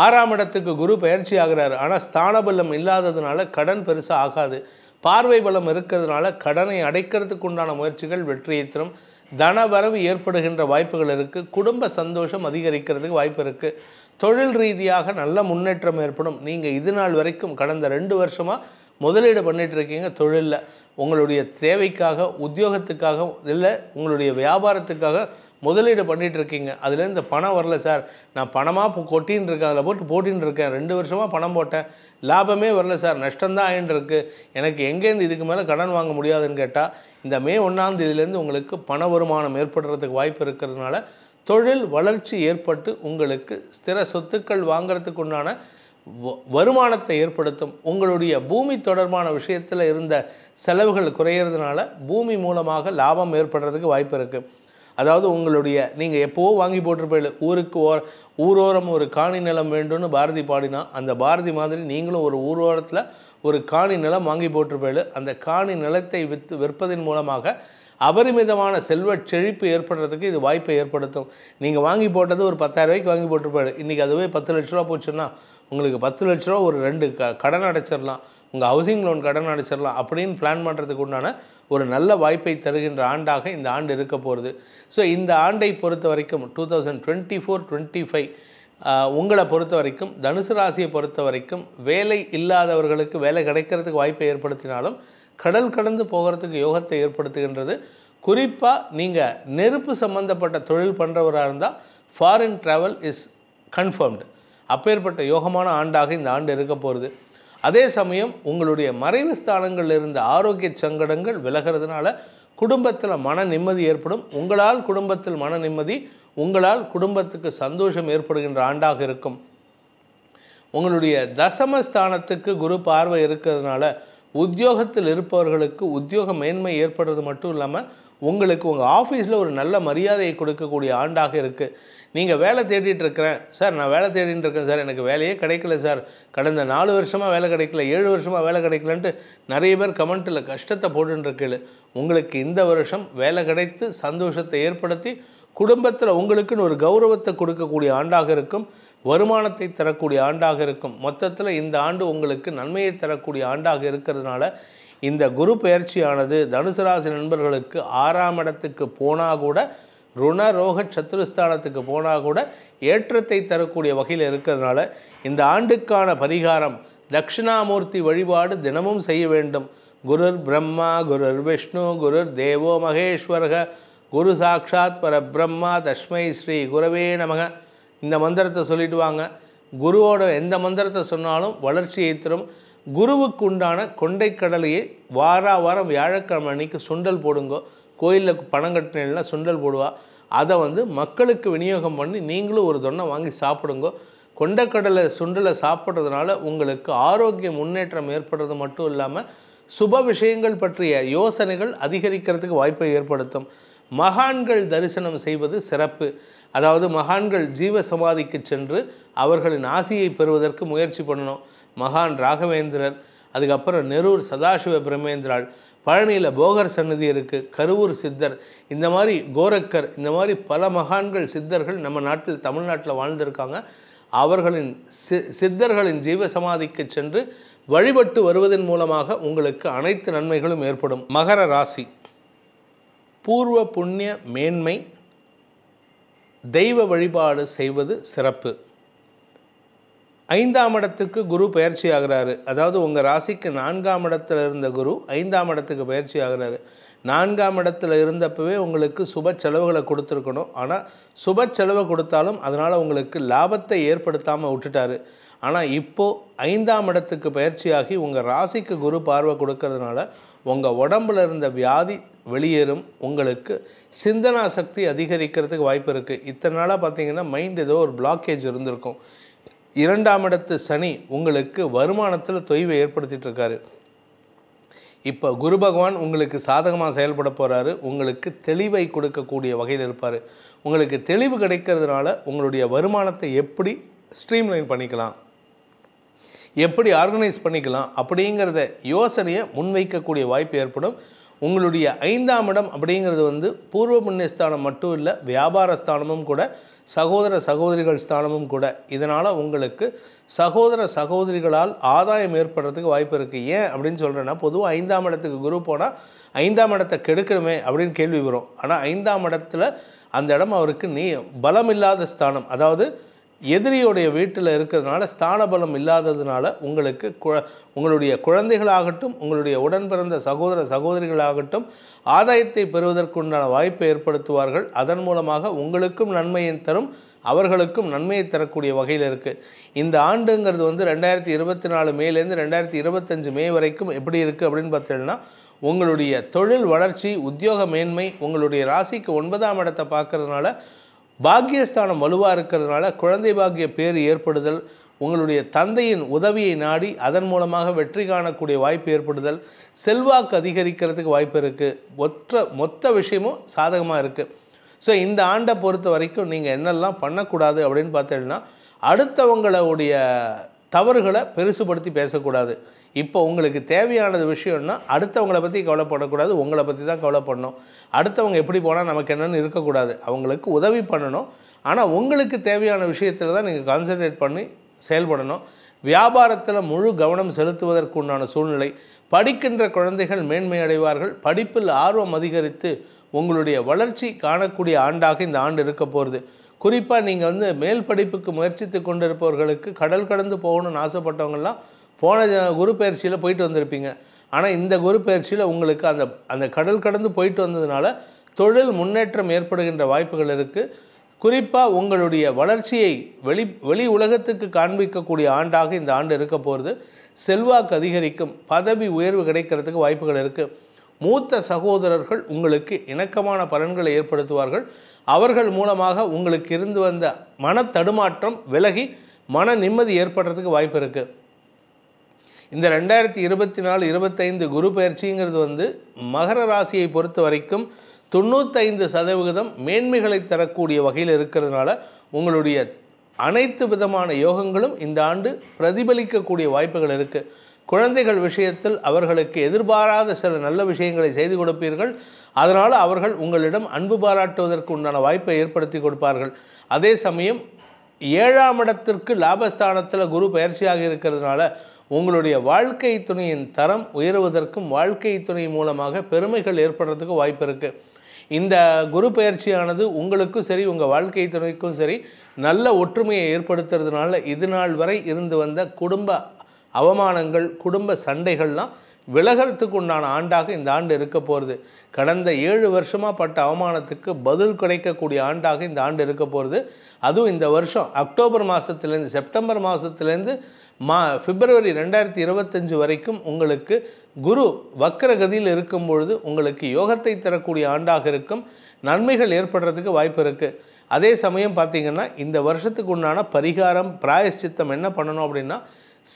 ஆறாம் இடத்துக்கு குரு பயிற்சி ஆகிறார் ஆனால் ஸ்தான பலம் இல்லாததுனால கடன் பெருசாக ஆகாது பார்வை பலம் இருக்கிறதுனால கடனை அடைக்கிறதுக்கு உண்டான முயற்சிகள் வெற்றியை தரும் வரவு ஏற்படுகின்ற வாய்ப்புகள் இருக்குது குடும்ப சந்தோஷம் அதிகரிக்கிறதுக்கு வாய்ப்பு இருக்குது தொழில் ரீதியாக நல்ல முன்னேற்றம் ஏற்படும் நீங்கள் இது நாள் வரைக்கும் கடந்த ரெண்டு வருஷமாக முதலீடு இருக்கீங்க தொழிலில் உங்களுடைய தேவைக்காக உத்தியோகத்துக்காக இல்லை உங்களுடைய வியாபாரத்துக்காக முதலீடு பண்ணிகிட்டு இருக்கீங்க அதுலேருந்து பணம் வரல சார் நான் பணமாக கொட்டின்னு இருக்கேன் அதில் போட்டு போட்டின்னு இருக்கேன் ரெண்டு வருஷமாக பணம் போட்டேன் லாபமே வரல சார் நஷ்டம்தான் ஆயின்னு இருக்கு எனக்கு எங்கேருந்து இதுக்கு மேலே கடன் வாங்க முடியாதுன்னு கேட்டால் இந்த மே தேதியிலேருந்து உங்களுக்கு பண வருமானம் ஏற்படுறதுக்கு வாய்ப்பு இருக்கிறதுனால தொழில் வளர்ச்சி ஏற்பட்டு உங்களுக்கு ஸ்திர சொத்துக்கள் வாங்கிறதுக்கு உண்டான வருமானத்தை ஏற்படுத்தும் உங்களுடைய பூமி தொடர்பான விஷயத்தில் இருந்த செலவுகள் குறையிறதுனால பூமி மூலமாக லாபம் ஏற்படுறதுக்கு வாய்ப்பு இருக்குது அதாவது உங்களுடைய நீங்கள் எப்போவோ வாங்கி போட்டிருப்பீங்க ஊருக்கு ஓ ஊரோரம் ஒரு காணி நிலம் வேண்டும்னு பாரதி பாடினா அந்த பாரதி மாதிரி நீங்களும் ஒரு ஊரோரத்தில் ஒரு காணி நிலம் வாங்கி போட்டிருப்பீங்க அந்த காணி நிலத்தை விற்று விற்பதன் மூலமாக அபரிமிதமான செல்வ செழிப்பு ஏற்படுறதுக்கு இது வாய்ப்பை ஏற்படுத்தும் நீங்கள் வாங்கி போட்டது ஒரு பத்தாயிரம் ரூபாய்க்கு வாங்கி போட்டிருப்பாரு இன்றைக்கி அதுவே பத்து லட்ச ரூபா போச்சுன்னா உங்களுக்கு பத்து லட்ச ரூபா ஒரு ரெண்டு க கடன் அடைச்சிடலாம் உங்கள் ஹவுசிங் லோன் கடன் அடைச்சிடலாம் அப்படின்னு பிளான் பண்ணுறதுக்கு உண்டான ஒரு நல்ல வாய்ப்பை தருகின்ற ஆண்டாக இந்த ஆண்டு இருக்க போகிறது ஸோ இந்த ஆண்டை பொறுத்த வரைக்கும் two thousand twenty four twenty five உங்களை பொறுத்த வரைக்கும் தனுசு ராசியை பொறுத்த வரைக்கும் வேலை இல்லாதவர்களுக்கு வேலை கிடைக்கிறதுக்கு வாய்ப்பை ஏற்படுத்தினாலும் கடல் கடந்து போகிறதுக்கு யோகத்தை ஏற்படுத்துகின்றது குறிப்பாக நீங்கள் நெருப்பு சம்மந்தப்பட்ட தொழில் பண்ணுறவராக இருந்தால் ஃபாரின் ட்ராவல் இஸ் கன்ஃபர்ம்டு அப்பேற்பட்ட யோகமான ஆண்டாக இந்த ஆண்டு இருக்க போகிறது அதே சமயம் உங்களுடைய மறைவு ஸ்தானங்களில் இருந்த ஆரோக்கிய சங்கடங்கள் விலகிறதுனால குடும்பத்தில் மன நிம்மதி ஏற்படும் உங்களால் குடும்பத்தில் மன நிம்மதி உங்களால் குடும்பத்துக்கு சந்தோஷம் ஏற்படுகின்ற ஆண்டாக இருக்கும் உங்களுடைய தசமஸ்தானத்துக்கு குரு பார்வை இருக்கிறதுனால உத்தியோகத்தில் இருப்பவர்களுக்கு உத்தியோக மேன்மை ஏற்படுறது மட்டும் இல்லாமல் உங்களுக்கு உங்கள் ஆஃபீஸில் ஒரு நல்ல மரியாதையை கொடுக்கக்கூடிய ஆண்டாக இருக்குது நீங்கள் வேலை தேடிட்டு இருக்கிறேன் சார் நான் வேலை தேடிட்டு இருக்கேன் சார் எனக்கு வேலையே கிடைக்கல சார் கடந்த நாலு வருஷமாக வேலை கிடைக்கல ஏழு வருஷமாக வேலை கிடைக்கலன்ட்டு நிறைய பேர் கமெண்ட்டில் கஷ்டத்தை போட்டுருக்கீழ் உங்களுக்கு இந்த வருஷம் வேலை கிடைத்து சந்தோஷத்தை ஏற்படுத்தி குடும்பத்தில் உங்களுக்குன்னு ஒரு கௌரவத்தை கொடுக்கக்கூடிய ஆண்டாக இருக்கும் வருமானத்தை தரக்கூடிய ஆண்டாக இருக்கும் மொத்தத்தில் இந்த ஆண்டு உங்களுக்கு நன்மையை தரக்கூடிய ஆண்டாக இருக்கிறதுனால இந்த குரு பயிற்சியானது தனுசு ராசி நண்பர்களுக்கு ஆறாம் இடத்துக்கு போனால் கூட ருண ரோக சத்துருஸ்தானத்துக்கு போனால் கூட ஏற்றத்தை தரக்கூடிய வகையில் இருக்கிறதுனால இந்த ஆண்டுக்கான பரிகாரம் தட்சிணாமூர்த்தி வழிபாடு தினமும் செய்ய வேண்டும் குருர் பிரம்மா குருர் விஷ்ணு குருர் தேவோ மகேஸ்வரக குரு சாட்சாத் பர பிரம்மா தஷ்மை ஸ்ரீ குரவே நமக இந்த மந்திரத்தை சொல்லிட்டு வாங்க குருவோட எந்த மந்திரத்தை சொன்னாலும் வளர்ச்சியை தரும் குருவுக்கு உண்டான கொண்டைக்கடலையை வார வாரம் வியாழக்கிழமை அன்னைக்கு சுண்டல் போடுங்கோ கோயிலில் பணம் கட்டினா சுண்டல் போடுவாள் அதை வந்து மக்களுக்கு விநியோகம் பண்ணி நீங்களும் ஒரு தொன்னை வாங்கி சாப்பிடுங்க கொண்டக்கடலை சுண்டலை சாப்பிட்றதுனால உங்களுக்கு ஆரோக்கிய முன்னேற்றம் ஏற்படுறது மட்டும் இல்லாமல் சுப விஷயங்கள் பற்றிய யோசனைகள் அதிகரிக்கிறதுக்கு வாய்ப்பை ஏற்படுத்தும் மகான்கள் தரிசனம் செய்வது சிறப்பு அதாவது மகான்கள் ஜீவ சமாதிக்கு சென்று அவர்களின் ஆசையை பெறுவதற்கு முயற்சி பண்ணணும் மகான் ராகவேந்திரர் அதுக்கப்புறம் நெரூர் சதாசிவ பிரமேந்திரால் பழனியில் போகர் சன்னதி இருக்குது கருவூர் சித்தர் இந்த மாதிரி கோரக்கர் இந்த மாதிரி பல மகான்கள் சித்தர்கள் நம்ம நாட்டில் தமிழ்நாட்டில் வாழ்ந்திருக்காங்க அவர்களின் சி சித்தர்களின் ஜீவ சமாதிக்கு சென்று வழிபட்டு வருவதன் மூலமாக உங்களுக்கு அனைத்து நன்மைகளும் ஏற்படும் மகர ராசி பூர்வ புண்ணிய மேன்மை தெய்வ வழிபாடு செய்வது சிறப்பு ஐந்தாம் இடத்துக்கு குரு பயிற்சி ஆகிறாரு அதாவது உங்கள் ராசிக்கு நான்காம் இடத்துல இருந்த குரு ஐந்தாம் இடத்துக்கு பயிற்சி ஆகிறாரு நான்காம் இடத்துல இருந்தப்பவே உங்களுக்கு சுப செலவுகளை கொடுத்துருக்கணும் ஆனால் சுப செலவை கொடுத்தாலும் அதனால் உங்களுக்கு லாபத்தை ஏற்படுத்தாமல் விட்டுட்டாரு ஆனால் இப்போது ஐந்தாம் இடத்துக்கு பயிற்சியாகி உங்கள் ராசிக்கு குரு பார்வை கொடுக்கறதுனால உங்கள் உடம்புல இருந்த வியாதி வெளியேறும் உங்களுக்கு சிந்தனா சக்தி அதிகரிக்கிறதுக்கு வாய்ப்பு இருக்குது இத்தனை நாளாக பார்த்தீங்கன்னா மைண்ட் ஏதோ ஒரு பிளாக்கேஜ் இருந்திருக்கும் இரண்டாம் இடத்து சனி உங்களுக்கு வருமானத்தில் தொய்வை ஏற்படுத்திகிட்டு இருக்காரு இப்போ குரு பகவான் உங்களுக்கு சாதகமாக செயல்பட போகிறாரு உங்களுக்கு தெளிவை கொடுக்கக்கூடிய வகையில் இருப்பார் உங்களுக்கு தெளிவு கிடைக்கிறதுனால உங்களுடைய வருமானத்தை எப்படி ஸ்ட்ரீம்லைன் பண்ணிக்கலாம் எப்படி ஆர்கனைஸ் பண்ணிக்கலாம் அப்படிங்கிறத யோசனையை முன்வைக்கக்கூடிய வாய்ப்பு ஏற்படும் உங்களுடைய ஐந்தாம் இடம் அப்படிங்கிறது வந்து பூர்வ புண்ணியஸ்தானம் ஸ்தானம் மட்டும் இல்லை வியாபார ஸ்தானமும் கூட சகோதர சகோதரிகள் ஸ்தானமும் கூட இதனால் உங்களுக்கு சகோதர சகோதரிகளால் ஆதாயம் ஏற்படுறதுக்கு வாய்ப்பு இருக்குது ஏன் அப்படின்னு சொல்கிறேன்னா பொதுவாக ஐந்தாம் இடத்துக்கு குரு போனால் ஐந்தாம் இடத்தை கெடுக்கணுமே அப்படின்னு கேள்வி வரும் ஆனால் ஐந்தாம் இடத்துல அந்த இடம் அவருக்கு நீ பலம் இல்லாத ஸ்தானம் அதாவது எதிரியுடைய வீட்டில் இருக்கிறதுனால ஸ்தானபலம் இல்லாததுனால உங்களுக்கு குழ உங்களுடைய குழந்தைகளாகட்டும் உங்களுடைய உடன் பிறந்த சகோதர சகோதரிகளாகட்டும் ஆதாயத்தை பெறுவதற்குண்டான வாய்ப்பை ஏற்படுத்துவார்கள் அதன் மூலமாக உங்களுக்கும் நன்மையை தரும் அவர்களுக்கும் நன்மையை தரக்கூடிய வகையில் இருக்குது இந்த ஆண்டுங்கிறது வந்து ரெண்டாயிரத்தி இருபத்தி நாலு மேலேருந்து ரெண்டாயிரத்தி இருபத்தஞ்சு மே வரைக்கும் எப்படி இருக்குது அப்படின்னு பார்த்தீங்கன்னா உங்களுடைய தொழில் வளர்ச்சி உத்தியோக மேன்மை உங்களுடைய ராசிக்கு ஒன்பதாம் இடத்தை பார்க்கறதுனால பாக்கியஸ்தானம் வலுவாக இருக்கிறதுனால குழந்தை பாக்கிய பேர் ஏற்படுதல் உங்களுடைய தந்தையின் உதவியை நாடி அதன் மூலமாக வெற்றி காணக்கூடிய வாய்ப்பு ஏற்படுதல் செல்வாக்கு அதிகரிக்கிறதுக்கு வாய்ப்பு இருக்குது ஒற்ற மொத்த விஷயமும் சாதகமாக இருக்குது ஸோ இந்த ஆண்டை பொறுத்த வரைக்கும் நீங்கள் என்னெல்லாம் பண்ணக்கூடாது அப்படின்னு பார்த்தீங்கன்னா அடுத்தவங்களுடைய தவறுகளை பெருசுபடுத்தி பேசக்கூடாது இப்போ உங்களுக்கு தேவையானது விஷயம்னா அடுத்தவங்களை பற்றி கவலைப்படக்கூடாது உங்களை பற்றி தான் கவலைப்படணும் அடுத்தவங்க எப்படி போனால் நமக்கு என்னென்னு இருக்கக்கூடாது அவங்களுக்கு உதவி பண்ணணும் ஆனால் உங்களுக்கு தேவையான விஷயத்தில் தான் நீங்கள் கான்சென்ட்ரேட் பண்ணி செயல்படணும் வியாபாரத்தில் முழு கவனம் செலுத்துவதற்கு உண்டான சூழ்நிலை படிக்கின்ற குழந்தைகள் மேன்மை அடைவார்கள் படிப்பில் ஆர்வம் அதிகரித்து உங்களுடைய வளர்ச்சி காணக்கூடிய ஆண்டாக இந்த ஆண்டு இருக்க போகிறது குறிப்பாக நீங்கள் வந்து மேல் படிப்புக்கு முயற்சித்து கொண்டிருப்பவர்களுக்கு கடல் கடந்து போகணும்னு ஆசைப்பட்டவங்கெல்லாம் போன குரு பயிற்சியில் போயிட்டு வந்திருப்பீங்க ஆனால் இந்த குரு பயிற்சியில் உங்களுக்கு அந்த அந்த கடல் கடந்து போயிட்டு வந்ததுனால தொழில் முன்னேற்றம் ஏற்படுகின்ற வாய்ப்புகள் இருக்குது குறிப்பாக உங்களுடைய வளர்ச்சியை வெளி வெளி உலகத்துக்கு காண்பிக்கக்கூடிய ஆண்டாக இந்த ஆண்டு இருக்க போகிறது செல்வாக்கு அதிகரிக்கும் பதவி உயர்வு கிடைக்கிறதுக்கு வாய்ப்புகள் இருக்குது மூத்த சகோதரர்கள் உங்களுக்கு இணக்கமான பலன்களை ஏற்படுத்துவார்கள் அவர்கள் மூலமாக உங்களுக்கு இருந்து வந்த மன தடுமாற்றம் விலகி மன நிம்மதி ஏற்படுறதுக்கு வாய்ப்பு இருக்குது இந்த ரெண்டாயிரத்தி இருபத்தி நாலு இருபத்தைந்து குரு பயிற்சிங்கிறது வந்து மகர ராசியை பொறுத்த வரைக்கும் தொண்ணூத்தைந்து சதவிகிதம் மேன்மைகளை தரக்கூடிய வகையில் இருக்கிறதுனால உங்களுடைய அனைத்து விதமான யோகங்களும் இந்த ஆண்டு பிரதிபலிக்கக்கூடிய வாய்ப்புகள் இருக்குது குழந்தைகள் விஷயத்தில் அவர்களுக்கு எதிர்பாராத சில நல்ல விஷயங்களை செய்து கொடுப்பீர்கள் அதனால் அவர்கள் உங்களிடம் அன்பு பாராட்டுவதற்கு உண்டான வாய்ப்பை ஏற்படுத்தி கொடுப்பார்கள் அதே சமயம் ஏழாம் இடத்திற்கு லாபஸ்தானத்தில் குரு பயிற்சியாக இருக்கிறதுனால உங்களுடைய வாழ்க்கை துணையின் தரம் உயருவதற்கும் வாழ்க்கை துணை மூலமாக பெருமைகள் ஏற்படுறதுக்கு வாய்ப்பு இருக்குது இந்த குரு பயிற்சியானது உங்களுக்கும் சரி உங்கள் வாழ்க்கை துணைக்கும் சரி நல்ல ஒற்றுமையை ஏற்படுத்துறதுனால இது நாள் வரை இருந்து வந்த குடும்ப அவமானங்கள் குடும்ப சண்டைகள்லாம் விலகிறதுக்கு உண்டான ஆண்டாக இந்த ஆண்டு இருக்க போகிறது கடந்த ஏழு வருஷமாக பட்ட அவமானத்துக்கு பதில் கிடைக்கக்கூடிய ஆண்டாக இந்த ஆண்டு இருக்க போகிறது அதுவும் இந்த வருஷம் அக்டோபர் மாதத்துலேருந்து செப்டம்பர் மாதத்துலேருந்து மா பிப்ரவரி ரெண்டாயிரத்தி இருபத்தஞ்சு வரைக்கும் உங்களுக்கு குரு வக்கரகதியில் இருக்கும் பொழுது உங்களுக்கு யோகத்தை தரக்கூடிய ஆண்டாக இருக்கும் நன்மைகள் ஏற்படுறதுக்கு வாய்ப்பு இருக்குது அதே சமயம் பார்த்திங்கன்னா இந்த வருஷத்துக்கு உண்டான பரிகாரம் பிராயஷ்சித்தம் என்ன பண்ணணும் அப்படின்னா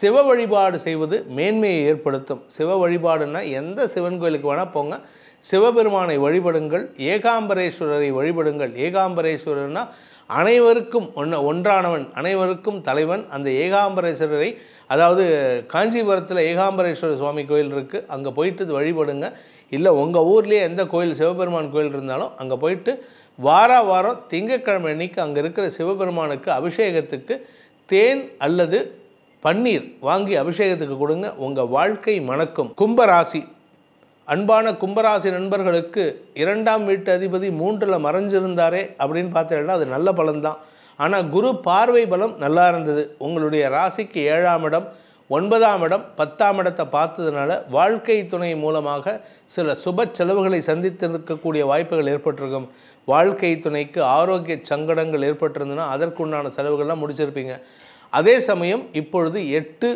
சிவ வழிபாடு செய்வது மேன்மையை ஏற்படுத்தும் சிவ வழிபாடுனா எந்த சிவன் கோயிலுக்கு வேணால் போங்க சிவபெருமானை வழிபடுங்கள் ஏகாம்பரேஸ்வரரை வழிபடுங்கள் ஏகாம்பரேஸ்வரர்னால் அனைவருக்கும் ஒன்ன ஒன்றானவன் அனைவருக்கும் தலைவன் அந்த ஏகாம்பரேஸ்வரரை அதாவது காஞ்சிபுரத்தில் ஏகாம்பரேஸ்வரர் சுவாமி கோயில் இருக்குது அங்கே போயிட்டு வழிபடுங்க இல்லை உங்கள் ஊர்லேயே எந்த கோயில் சிவபெருமான் கோயில் இருந்தாலும் அங்கே போயிட்டு வார வாரம் திங்கட்கிழமை அன்னைக்கு அங்கே இருக்கிற சிவபெருமானுக்கு அபிஷேகத்துக்கு தேன் அல்லது பன்னீர் வாங்கி அபிஷேகத்துக்கு கொடுங்க உங்கள் வாழ்க்கை மணக்கும் கும்பராசி அன்பான கும்பராசி நண்பர்களுக்கு இரண்டாம் வீட்டு அதிபதி மூன்றில் மறைஞ்சிருந்தாரே அப்படின்னு பார்த்தீங்கன்னா அது நல்ல பலன்தான் ஆனால் குரு பார்வை பலம் நல்லா இருந்தது உங்களுடைய ராசிக்கு ஏழாம் இடம் ஒன்பதாம் இடம் பத்தாம் இடத்தை பார்த்ததுனால வாழ்க்கை துணை மூலமாக சில சுப செலவுகளை சந்தித்திருக்கக்கூடிய வாய்ப்புகள் ஏற்பட்டிருக்கும் வாழ்க்கை துணைக்கு ஆரோக்கிய சங்கடங்கள் ஏற்பட்டிருந்ததுன்னா அதற்குண்டான செலவுகள்லாம் முடிச்சிருப்பீங்க அதே சமயம் இப்பொழுது எட்டு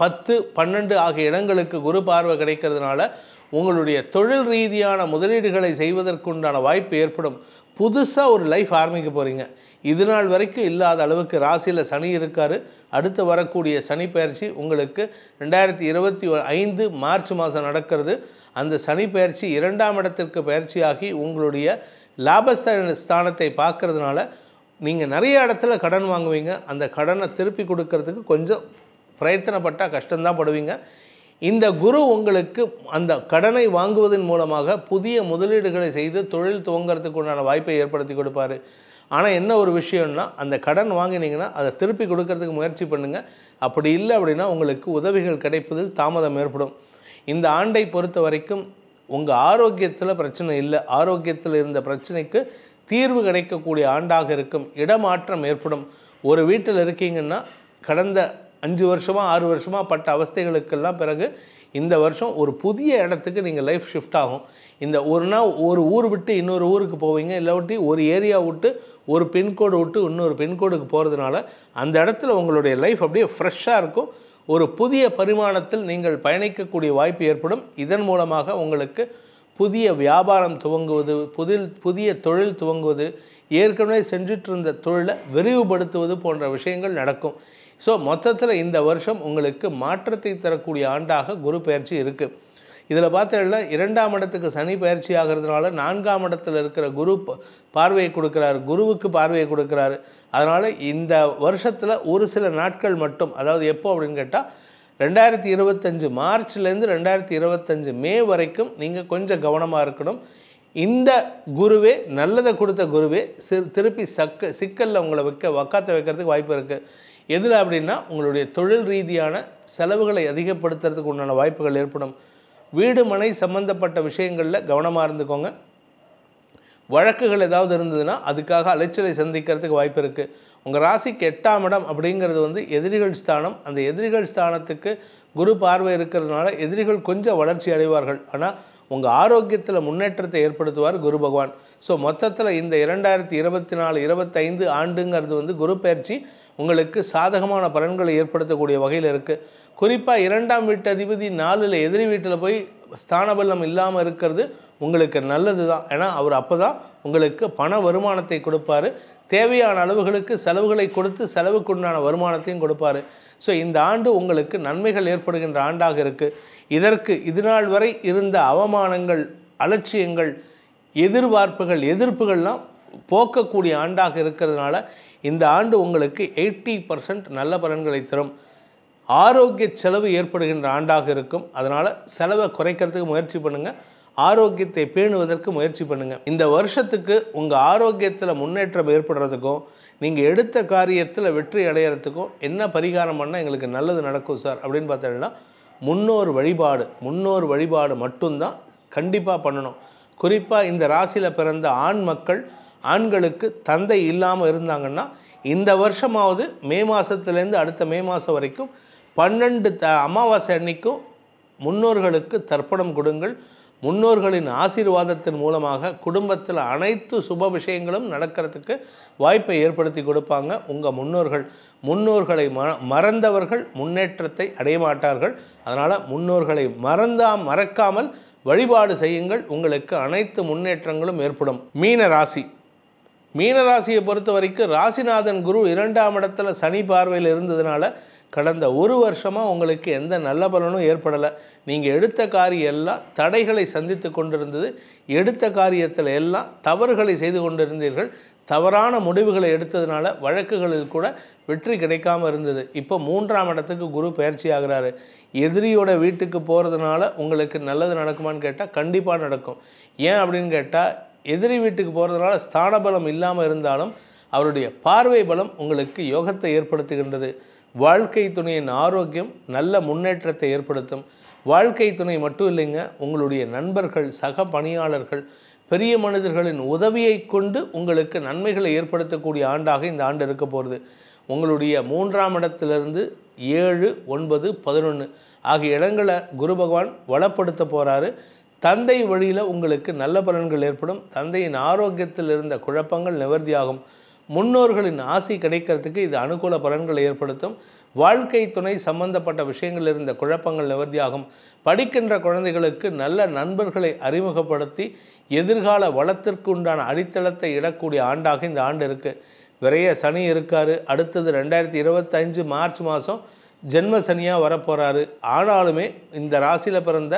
பத்து பன்னெண்டு ஆகிய இடங்களுக்கு குரு பார்வை கிடைக்கிறதுனால உங்களுடைய தொழில் ரீதியான முதலீடுகளை செய்வதற்குண்டான வாய்ப்பு ஏற்படும் புதுசாக ஒரு லைஃப் ஆரம்பிக்க போகிறீங்க இது நாள் வரைக்கும் இல்லாத அளவுக்கு ராசியில் சனி இருக்கார் அடுத்து வரக்கூடிய சனி பயிற்சி உங்களுக்கு ரெண்டாயிரத்தி இருபத்தி ஐந்து மார்ச் மாதம் நடக்கிறது அந்த சனி பயிற்சி இரண்டாம் இடத்திற்கு பயிற்சியாகி உங்களுடைய லாபஸ்தானத்தை ஸ்தானத்தை பார்க்கறதுனால நீங்கள் நிறைய இடத்துல கடன் வாங்குவீங்க அந்த கடனை திருப்பி கொடுக்கறதுக்கு கொஞ்சம் பிரயத்தனப்பட்டால் கஷ்டம்தான் படுவீங்க இந்த குரு உங்களுக்கு அந்த கடனை வாங்குவதன் மூலமாக புதிய முதலீடுகளை செய்து தொழில் துவங்கிறதுக்கு உண்டான வாய்ப்பை ஏற்படுத்தி கொடுப்பார் ஆனால் என்ன ஒரு விஷயம்னா அந்த கடன் வாங்கினீங்கன்னா அதை திருப்பி கொடுக்கறதுக்கு முயற்சி பண்ணுங்கள் அப்படி இல்லை அப்படின்னா உங்களுக்கு உதவிகள் கிடைப்பதில் தாமதம் ஏற்படும் இந்த ஆண்டை பொறுத்த வரைக்கும் உங்கள் ஆரோக்கியத்தில் பிரச்சனை இல்லை ஆரோக்கியத்தில் இருந்த பிரச்சனைக்கு தீர்வு கிடைக்கக்கூடிய ஆண்டாக இருக்கும் இடமாற்றம் ஏற்படும் ஒரு வீட்டில் இருக்கீங்கன்னா கடந்த அஞ்சு வருஷமாக ஆறு வருஷமாக பட்ட அவஸ்தைகளுக்கெல்லாம் பிறகு இந்த வருஷம் ஒரு புதிய இடத்துக்கு நீங்கள் லைஃப் ஷிஃப்ட் ஆகும் இந்த ஒரு நாள் ஒரு ஊர் விட்டு இன்னொரு ஊருக்கு போவீங்க இல்லாட்டி ஒரு ஏரியா விட்டு ஒரு பின்கோடு விட்டு இன்னொரு பின்கோடுக்கு போகிறதுனால அந்த இடத்துல உங்களுடைய லைஃப் அப்படியே ஃப்ரெஷ்ஷாக இருக்கும் ஒரு புதிய பரிமாணத்தில் நீங்கள் பயணிக்கக்கூடிய வாய்ப்பு ஏற்படும் இதன் மூலமாக உங்களுக்கு புதிய வியாபாரம் துவங்குவது புதில் புதிய தொழில் துவங்குவது ஏற்கனவே செஞ்சிட்டு இருந்த தொழிலை விரிவுபடுத்துவது போன்ற விஷயங்கள் நடக்கும் ஸோ மொத்தத்தில் இந்த வருஷம் உங்களுக்கு மாற்றத்தை தரக்கூடிய ஆண்டாக குரு பயிற்சி இருக்குது இதில் பார்த்தா இரண்டாம் இடத்துக்கு சனி பயிற்சி ஆகிறதுனால நான்காம் இடத்துல இருக்கிற குரு பார்வையை கொடுக்குறாரு குருவுக்கு பார்வையை கொடுக்குறாரு அதனால் இந்த வருஷத்தில் ஒரு சில நாட்கள் மட்டும் அதாவது எப்போ அப்படின்னு கேட்டால் ரெண்டாயிரத்தி இருபத்தஞ்சு மார்ச்லேருந்து ரெண்டாயிரத்தி இருபத்தஞ்சு மே வரைக்கும் நீங்கள் கொஞ்சம் கவனமாக இருக்கணும் இந்த குருவே நல்லதை கொடுத்த குருவே சிறு திருப்பி சக்க சிக்கலில் உங்களை வைக்க வக்காத்த வைக்கிறதுக்கு வாய்ப்பு இருக்குது எதில் அப்படின்னா உங்களுடைய தொழில் ரீதியான செலவுகளை அதிகப்படுத்துறதுக்கு உண்டான வாய்ப்புகள் ஏற்படும் வீடு மனை சம்மந்தப்பட்ட விஷயங்களில் கவனமாக இருந்துக்கோங்க வழக்குகள் ஏதாவது இருந்ததுன்னா அதுக்காக அலைச்சலை சந்திக்கிறதுக்கு வாய்ப்பு இருக்குது உங்கள் ராசிக்கு எட்டாம் இடம் அப்படிங்கிறது வந்து எதிரிகள் ஸ்தானம் அந்த எதிரிகள் ஸ்தானத்துக்கு குரு பார்வை இருக்கிறதுனால எதிரிகள் கொஞ்சம் வளர்ச்சி அடைவார்கள் ஆனால் உங்கள் ஆரோக்கியத்தில் முன்னேற்றத்தை ஏற்படுத்துவார் குரு பகவான் ஸோ மொத்தத்தில் இந்த இரண்டாயிரத்தி இருபத்தி நாலு இருபத்தைந்து ஆண்டுங்கிறது வந்து குரு பயிற்சி உங்களுக்கு சாதகமான பலன்களை ஏற்படுத்தக்கூடிய வகையில் இருக்குது குறிப்பாக இரண்டாம் வீட்டு அதிபதி நாலில் எதிரி வீட்டில் போய் ஸ்தானபலம் இல்லாமல் இருக்கிறது உங்களுக்கு நல்லது தான் ஏன்னா அவர் அப்போ தான் உங்களுக்கு பண வருமானத்தை கொடுப்பார் தேவையான அளவுகளுக்கு செலவுகளை கொடுத்து செலவுக்கு உண்டான வருமானத்தையும் கொடுப்பார் ஸோ இந்த ஆண்டு உங்களுக்கு நன்மைகள் ஏற்படுகின்ற ஆண்டாக இருக்குது இதற்கு இதுநாள் வரை இருந்த அவமானங்கள் அலட்சியங்கள் எதிர்பார்ப்புகள் எதிர்ப்புகள்லாம் போக்கக்கூடிய ஆண்டாக இருக்கிறதுனால இந்த ஆண்டு உங்களுக்கு எயிட்டி பர்சன்ட் நல்ல பலன்களை தரும் ஆரோக்கிய செலவு ஏற்படுகின்ற ஆண்டாக இருக்கும் அதனால் செலவை குறைக்கிறதுக்கு முயற்சி பண்ணுங்கள் ஆரோக்கியத்தை பேணுவதற்கு முயற்சி பண்ணுங்கள் இந்த வருஷத்துக்கு உங்கள் ஆரோக்கியத்தில் முன்னேற்றம் ஏற்படுறதுக்கும் நீங்கள் எடுத்த காரியத்தில் வெற்றி அடையிறதுக்கும் என்ன பரிகாரம் பண்ணால் எங்களுக்கு நல்லது நடக்கும் சார் அப்படின்னு பார்த்தீங்கன்னா முன்னோர் வழிபாடு முன்னோர் வழிபாடு மட்டும்தான் கண்டிப்பாக பண்ணணும் குறிப்பாக இந்த ராசியில் பிறந்த ஆண் மக்கள் ஆண்களுக்கு தந்தை இல்லாமல் இருந்தாங்கன்னா இந்த வருஷமாவது மே மாதத்துலேருந்து அடுத்த மே மாதம் வரைக்கும் பன்னெண்டு த அமாவாசை அன்னைக்கும் முன்னோர்களுக்கு தர்ப்பணம் கொடுங்கள் முன்னோர்களின் ஆசீர்வாதத்தின் மூலமாக குடும்பத்தில் அனைத்து சுப விஷயங்களும் நடக்கிறதுக்கு வாய்ப்பை ஏற்படுத்தி கொடுப்பாங்க உங்கள் முன்னோர்கள் முன்னோர்களை ம மறந்தவர்கள் முன்னேற்றத்தை அடைய மாட்டார்கள் அதனால் முன்னோர்களை மறந்தா மறக்காமல் வழிபாடு செய்யுங்கள் உங்களுக்கு அனைத்து முன்னேற்றங்களும் ஏற்படும் மீன ராசி மீனராசியை பொறுத்த வரைக்கும் ராசிநாதன் குரு இரண்டாம் இடத்துல சனி பார்வையில் இருந்ததுனால கடந்த ஒரு வருஷமாக உங்களுக்கு எந்த நல்ல பலனும் ஏற்படலை நீங்கள் எடுத்த காரியம் எல்லாம் தடைகளை சந்தித்து கொண்டிருந்தது எடுத்த காரியத்தில் எல்லாம் தவறுகளை செய்து கொண்டிருந்தீர்கள் தவறான முடிவுகளை எடுத்ததுனால வழக்குகளில் கூட வெற்றி கிடைக்காம இருந்தது இப்போ மூன்றாம் இடத்துக்கு குரு பயிற்சி ஆகிறாரு எதிரியோட வீட்டுக்கு போகிறதுனால உங்களுக்கு நல்லது நடக்குமான்னு கேட்டால் கண்டிப்பாக நடக்கும் ஏன் அப்படின்னு கேட்டால் எதிரி வீட்டுக்கு போகிறதுனால ஸ்தான பலம் இல்லாமல் இருந்தாலும் அவருடைய பார்வை பலம் உங்களுக்கு யோகத்தை ஏற்படுத்துகின்றது வாழ்க்கை துணையின் ஆரோக்கியம் நல்ல முன்னேற்றத்தை ஏற்படுத்தும் வாழ்க்கை துணை மட்டும் இல்லைங்க உங்களுடைய நண்பர்கள் சக பணியாளர்கள் பெரிய மனிதர்களின் உதவியை கொண்டு உங்களுக்கு நன்மைகளை ஏற்படுத்தக்கூடிய ஆண்டாக இந்த ஆண்டு இருக்க போகிறது உங்களுடைய மூன்றாம் இடத்திலிருந்து ஏழு ஒன்பது பதினொன்று ஆகிய இடங்களை குரு பகவான் வளப்படுத்த போகிறாரு தந்தை வழியில் உங்களுக்கு நல்ல பலன்கள் ஏற்படும் தந்தையின் ஆரோக்கியத்தில் இருந்த குழப்பங்கள் நிவர்த்தியாகும் முன்னோர்களின் ஆசை கிடைக்கிறதுக்கு இது அனுகூல பலன்களை ஏற்படுத்தும் வாழ்க்கை துணை சம்பந்தப்பட்ட விஷயங்கள் இருந்த குழப்பங்கள் நிவர்த்தியாகும் படிக்கின்ற குழந்தைகளுக்கு நல்ல நண்பர்களை அறிமுகப்படுத்தி எதிர்கால வளத்திற்கு உண்டான அடித்தளத்தை இடக்கூடிய ஆண்டாக இந்த ஆண்டு இருக்குது விரைய சனி இருக்காரு அடுத்தது ரெண்டாயிரத்தி இருபத்தஞ்சு மார்ச் மாதம் ஜென்ம சனியாக வரப்போகிறாரு ஆனாலுமே இந்த ராசியில் பிறந்த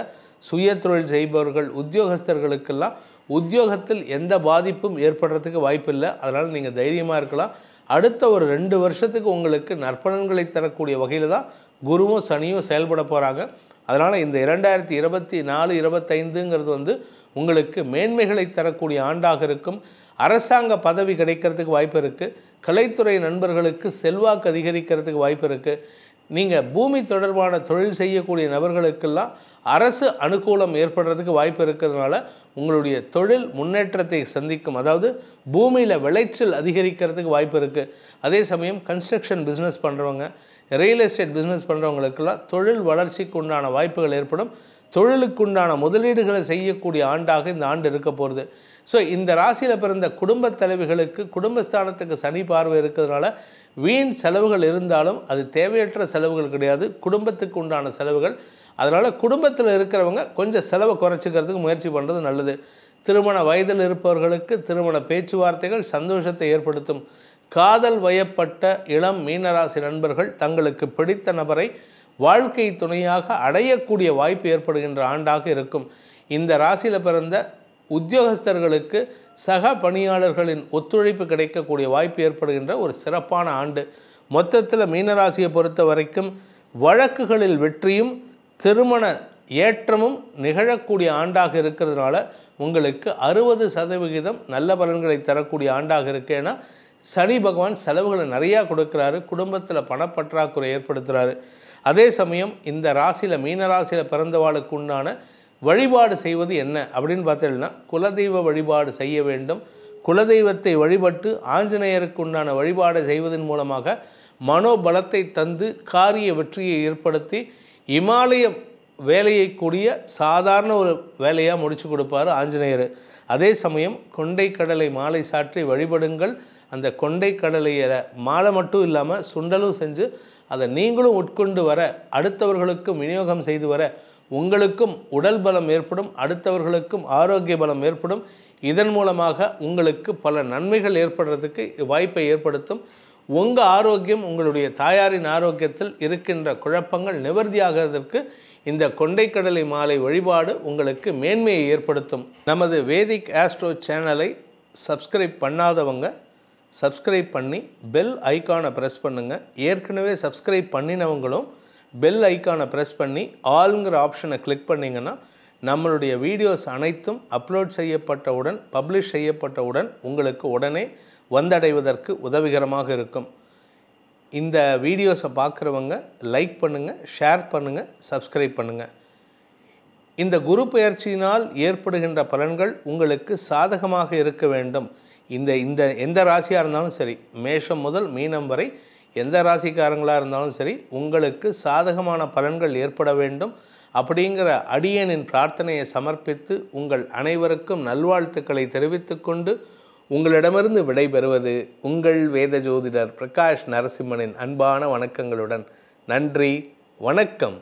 சுய தொழில் செய்பவர்கள் உத்தியோகஸ்தர்களுக்கெல்லாம் உத்தியோகத்தில் எந்த பாதிப்பும் ஏற்படுறதுக்கு வாய்ப்பில்லை அதனால் நீங்கள் தைரியமாக இருக்கலாம் அடுத்த ஒரு ரெண்டு வருஷத்துக்கு உங்களுக்கு நற்பலன்களை தரக்கூடிய வகையில் தான் குருவும் சனியும் செயல்பட போகிறாங்க அதனால் இந்த இரண்டாயிரத்தி இருபத்தி நாலு இருபத்தைந்துங்கிறது வந்து உங்களுக்கு மேன்மைகளை தரக்கூடிய ஆண்டாக இருக்கும் அரசாங்க பதவி கிடைக்கிறதுக்கு வாய்ப்பு இருக்குது கலைத்துறை நண்பர்களுக்கு செல்வாக்கு அதிகரிக்கிறதுக்கு வாய்ப்பு இருக்குது நீங்கள் பூமி தொடர்பான தொழில் செய்யக்கூடிய நபர்களுக்கெல்லாம் அரசு அனுகூலம் ஏற்படுறதுக்கு வாய்ப்பு இருக்கிறதுனால உங்களுடைய தொழில் முன்னேற்றத்தை சந்திக்கும் அதாவது பூமியில் விளைச்சல் அதிகரிக்கிறதுக்கு வாய்ப்பு இருக்குது அதே சமயம் கன்ஸ்ட்ரக்ஷன் பிஸ்னஸ் பண்ணுறவங்க ரியல் எஸ்டேட் பிஸ்னஸ் பண்ணுறவங்களுக்கெல்லாம் தொழில் வளர்ச்சிக்கு உண்டான வாய்ப்புகள் ஏற்படும் தொழிலுக்குண்டான முதலீடுகளை செய்யக்கூடிய ஆண்டாக இந்த ஆண்டு இருக்க போகிறது ஸோ இந்த ராசியில் பிறந்த குடும்பத் தலைவிகளுக்கு குடும்பஸ்தானத்துக்கு சனி பார்வை இருக்கிறதுனால வீண் செலவுகள் இருந்தாலும் அது தேவையற்ற செலவுகள் கிடையாது குடும்பத்துக்கு உண்டான செலவுகள் அதனால் குடும்பத்தில் இருக்கிறவங்க கொஞ்சம் செலவை குறைச்சிக்கிறதுக்கு முயற்சி பண்ணுறது நல்லது திருமண வயதில் இருப்பவர்களுக்கு திருமண பேச்சுவார்த்தைகள் சந்தோஷத்தை ஏற்படுத்தும் காதல் வயப்பட்ட இளம் மீனராசி நண்பர்கள் தங்களுக்கு பிடித்த நபரை வாழ்க்கை துணையாக அடையக்கூடிய வாய்ப்பு ஏற்படுகின்ற ஆண்டாக இருக்கும் இந்த ராசியில் பிறந்த உத்தியோகஸ்தர்களுக்கு சக பணியாளர்களின் ஒத்துழைப்பு கிடைக்கக்கூடிய வாய்ப்பு ஏற்படுகின்ற ஒரு சிறப்பான ஆண்டு மொத்தத்தில் மீனராசியை பொறுத்த வரைக்கும் வழக்குகளில் வெற்றியும் திருமண ஏற்றமும் நிகழக்கூடிய ஆண்டாக இருக்கிறதுனால உங்களுக்கு அறுபது சதவிகிதம் நல்ல பலன்களை தரக்கூடிய ஆண்டாக இருக்கேன்னா சனி பகவான் செலவுகளை நிறையா கொடுக்குறாரு குடும்பத்தில் பணப்பற்றாக்குறை ஏற்படுத்துகிறாரு அதே சமயம் இந்த ராசியில் மீன ராசியில் பிறந்தவாளுக்கு உண்டான வழிபாடு செய்வது என்ன அப்படின்னு பார்த்தீங்கன்னா குலதெய்வ வழிபாடு செய்ய வேண்டும் குலதெய்வத்தை வழிபட்டு ஆஞ்சநேயருக்கு உண்டான வழிபாடு செய்வதன் மூலமாக மனோபலத்தை தந்து காரிய வெற்றியை ஏற்படுத்தி இமாலயம் வேலையை கூடிய சாதாரண ஒரு வேலையாக முடிச்சு கொடுப்பார் ஆஞ்சநேயர் அதே சமயம் கொண்டை கடலை மாலை சாற்றி வழிபடுங்கள் அந்த கொண்டை கடலையில மாலை மட்டும் இல்லாமல் சுண்டலும் செஞ்சு அதை நீங்களும் உட்கொண்டு வர அடுத்தவர்களுக்கும் விநியோகம் செய்து வர உங்களுக்கும் உடல் பலம் ஏற்படும் அடுத்தவர்களுக்கும் ஆரோக்கிய பலம் ஏற்படும் இதன் மூலமாக உங்களுக்கு பல நன்மைகள் ஏற்படுறதுக்கு வாய்ப்பை ஏற்படுத்தும் உங்கள் ஆரோக்கியம் உங்களுடைய தாயாரின் ஆரோக்கியத்தில் இருக்கின்ற குழப்பங்கள் நிவர்த்தியாகிறதற்கு இந்த கொண்டைக்கடலை மாலை வழிபாடு உங்களுக்கு மேன்மையை ஏற்படுத்தும் நமது வேதிக் ஆஸ்ட்ரோ சேனலை சப்ஸ்கிரைப் பண்ணாதவங்க சப்ஸ்கிரைப் பண்ணி பெல் ஐக்கானை ப்ரெஸ் பண்ணுங்கள் ஏற்கனவே சப்ஸ்கிரைப் பண்ணினவங்களும் பெல் ஐக்கானை ப்ரெஸ் பண்ணி ஆளுங்கிற ஆப்ஷனை கிளிக் பண்ணிங்கன்னா நம்மளுடைய வீடியோஸ் அனைத்தும் அப்லோட் செய்யப்பட்டவுடன் பப்ளிஷ் செய்யப்பட்டவுடன் உங்களுக்கு உடனே வந்தடைவதற்கு உதவிகரமாக இருக்கும் இந்த வீடியோஸை பார்க்குறவங்க லைக் பண்ணுங்கள் ஷேர் பண்ணுங்கள் சப்ஸ்கிரைப் பண்ணுங்கள் இந்த குரு பெயர்ச்சியினால் ஏற்படுகின்ற பலன்கள் உங்களுக்கு சாதகமாக இருக்க வேண்டும் இந்த இந்த எந்த ராசியாக இருந்தாலும் சரி மேஷம் முதல் மீனம் வரை எந்த ராசிக்காரங்களாக இருந்தாலும் சரி உங்களுக்கு சாதகமான பலன்கள் ஏற்பட வேண்டும் அப்படிங்கிற அடியனின் பிரார்த்தனையை சமர்ப்பித்து உங்கள் அனைவருக்கும் நல்வாழ்த்துக்களை தெரிவித்துக்கொண்டு கொண்டு உங்களிடமிருந்து விடைபெறுவது உங்கள் வேத ஜோதிடர் பிரகாஷ் நரசிம்மனின் அன்பான வணக்கங்களுடன் நன்றி வணக்கம்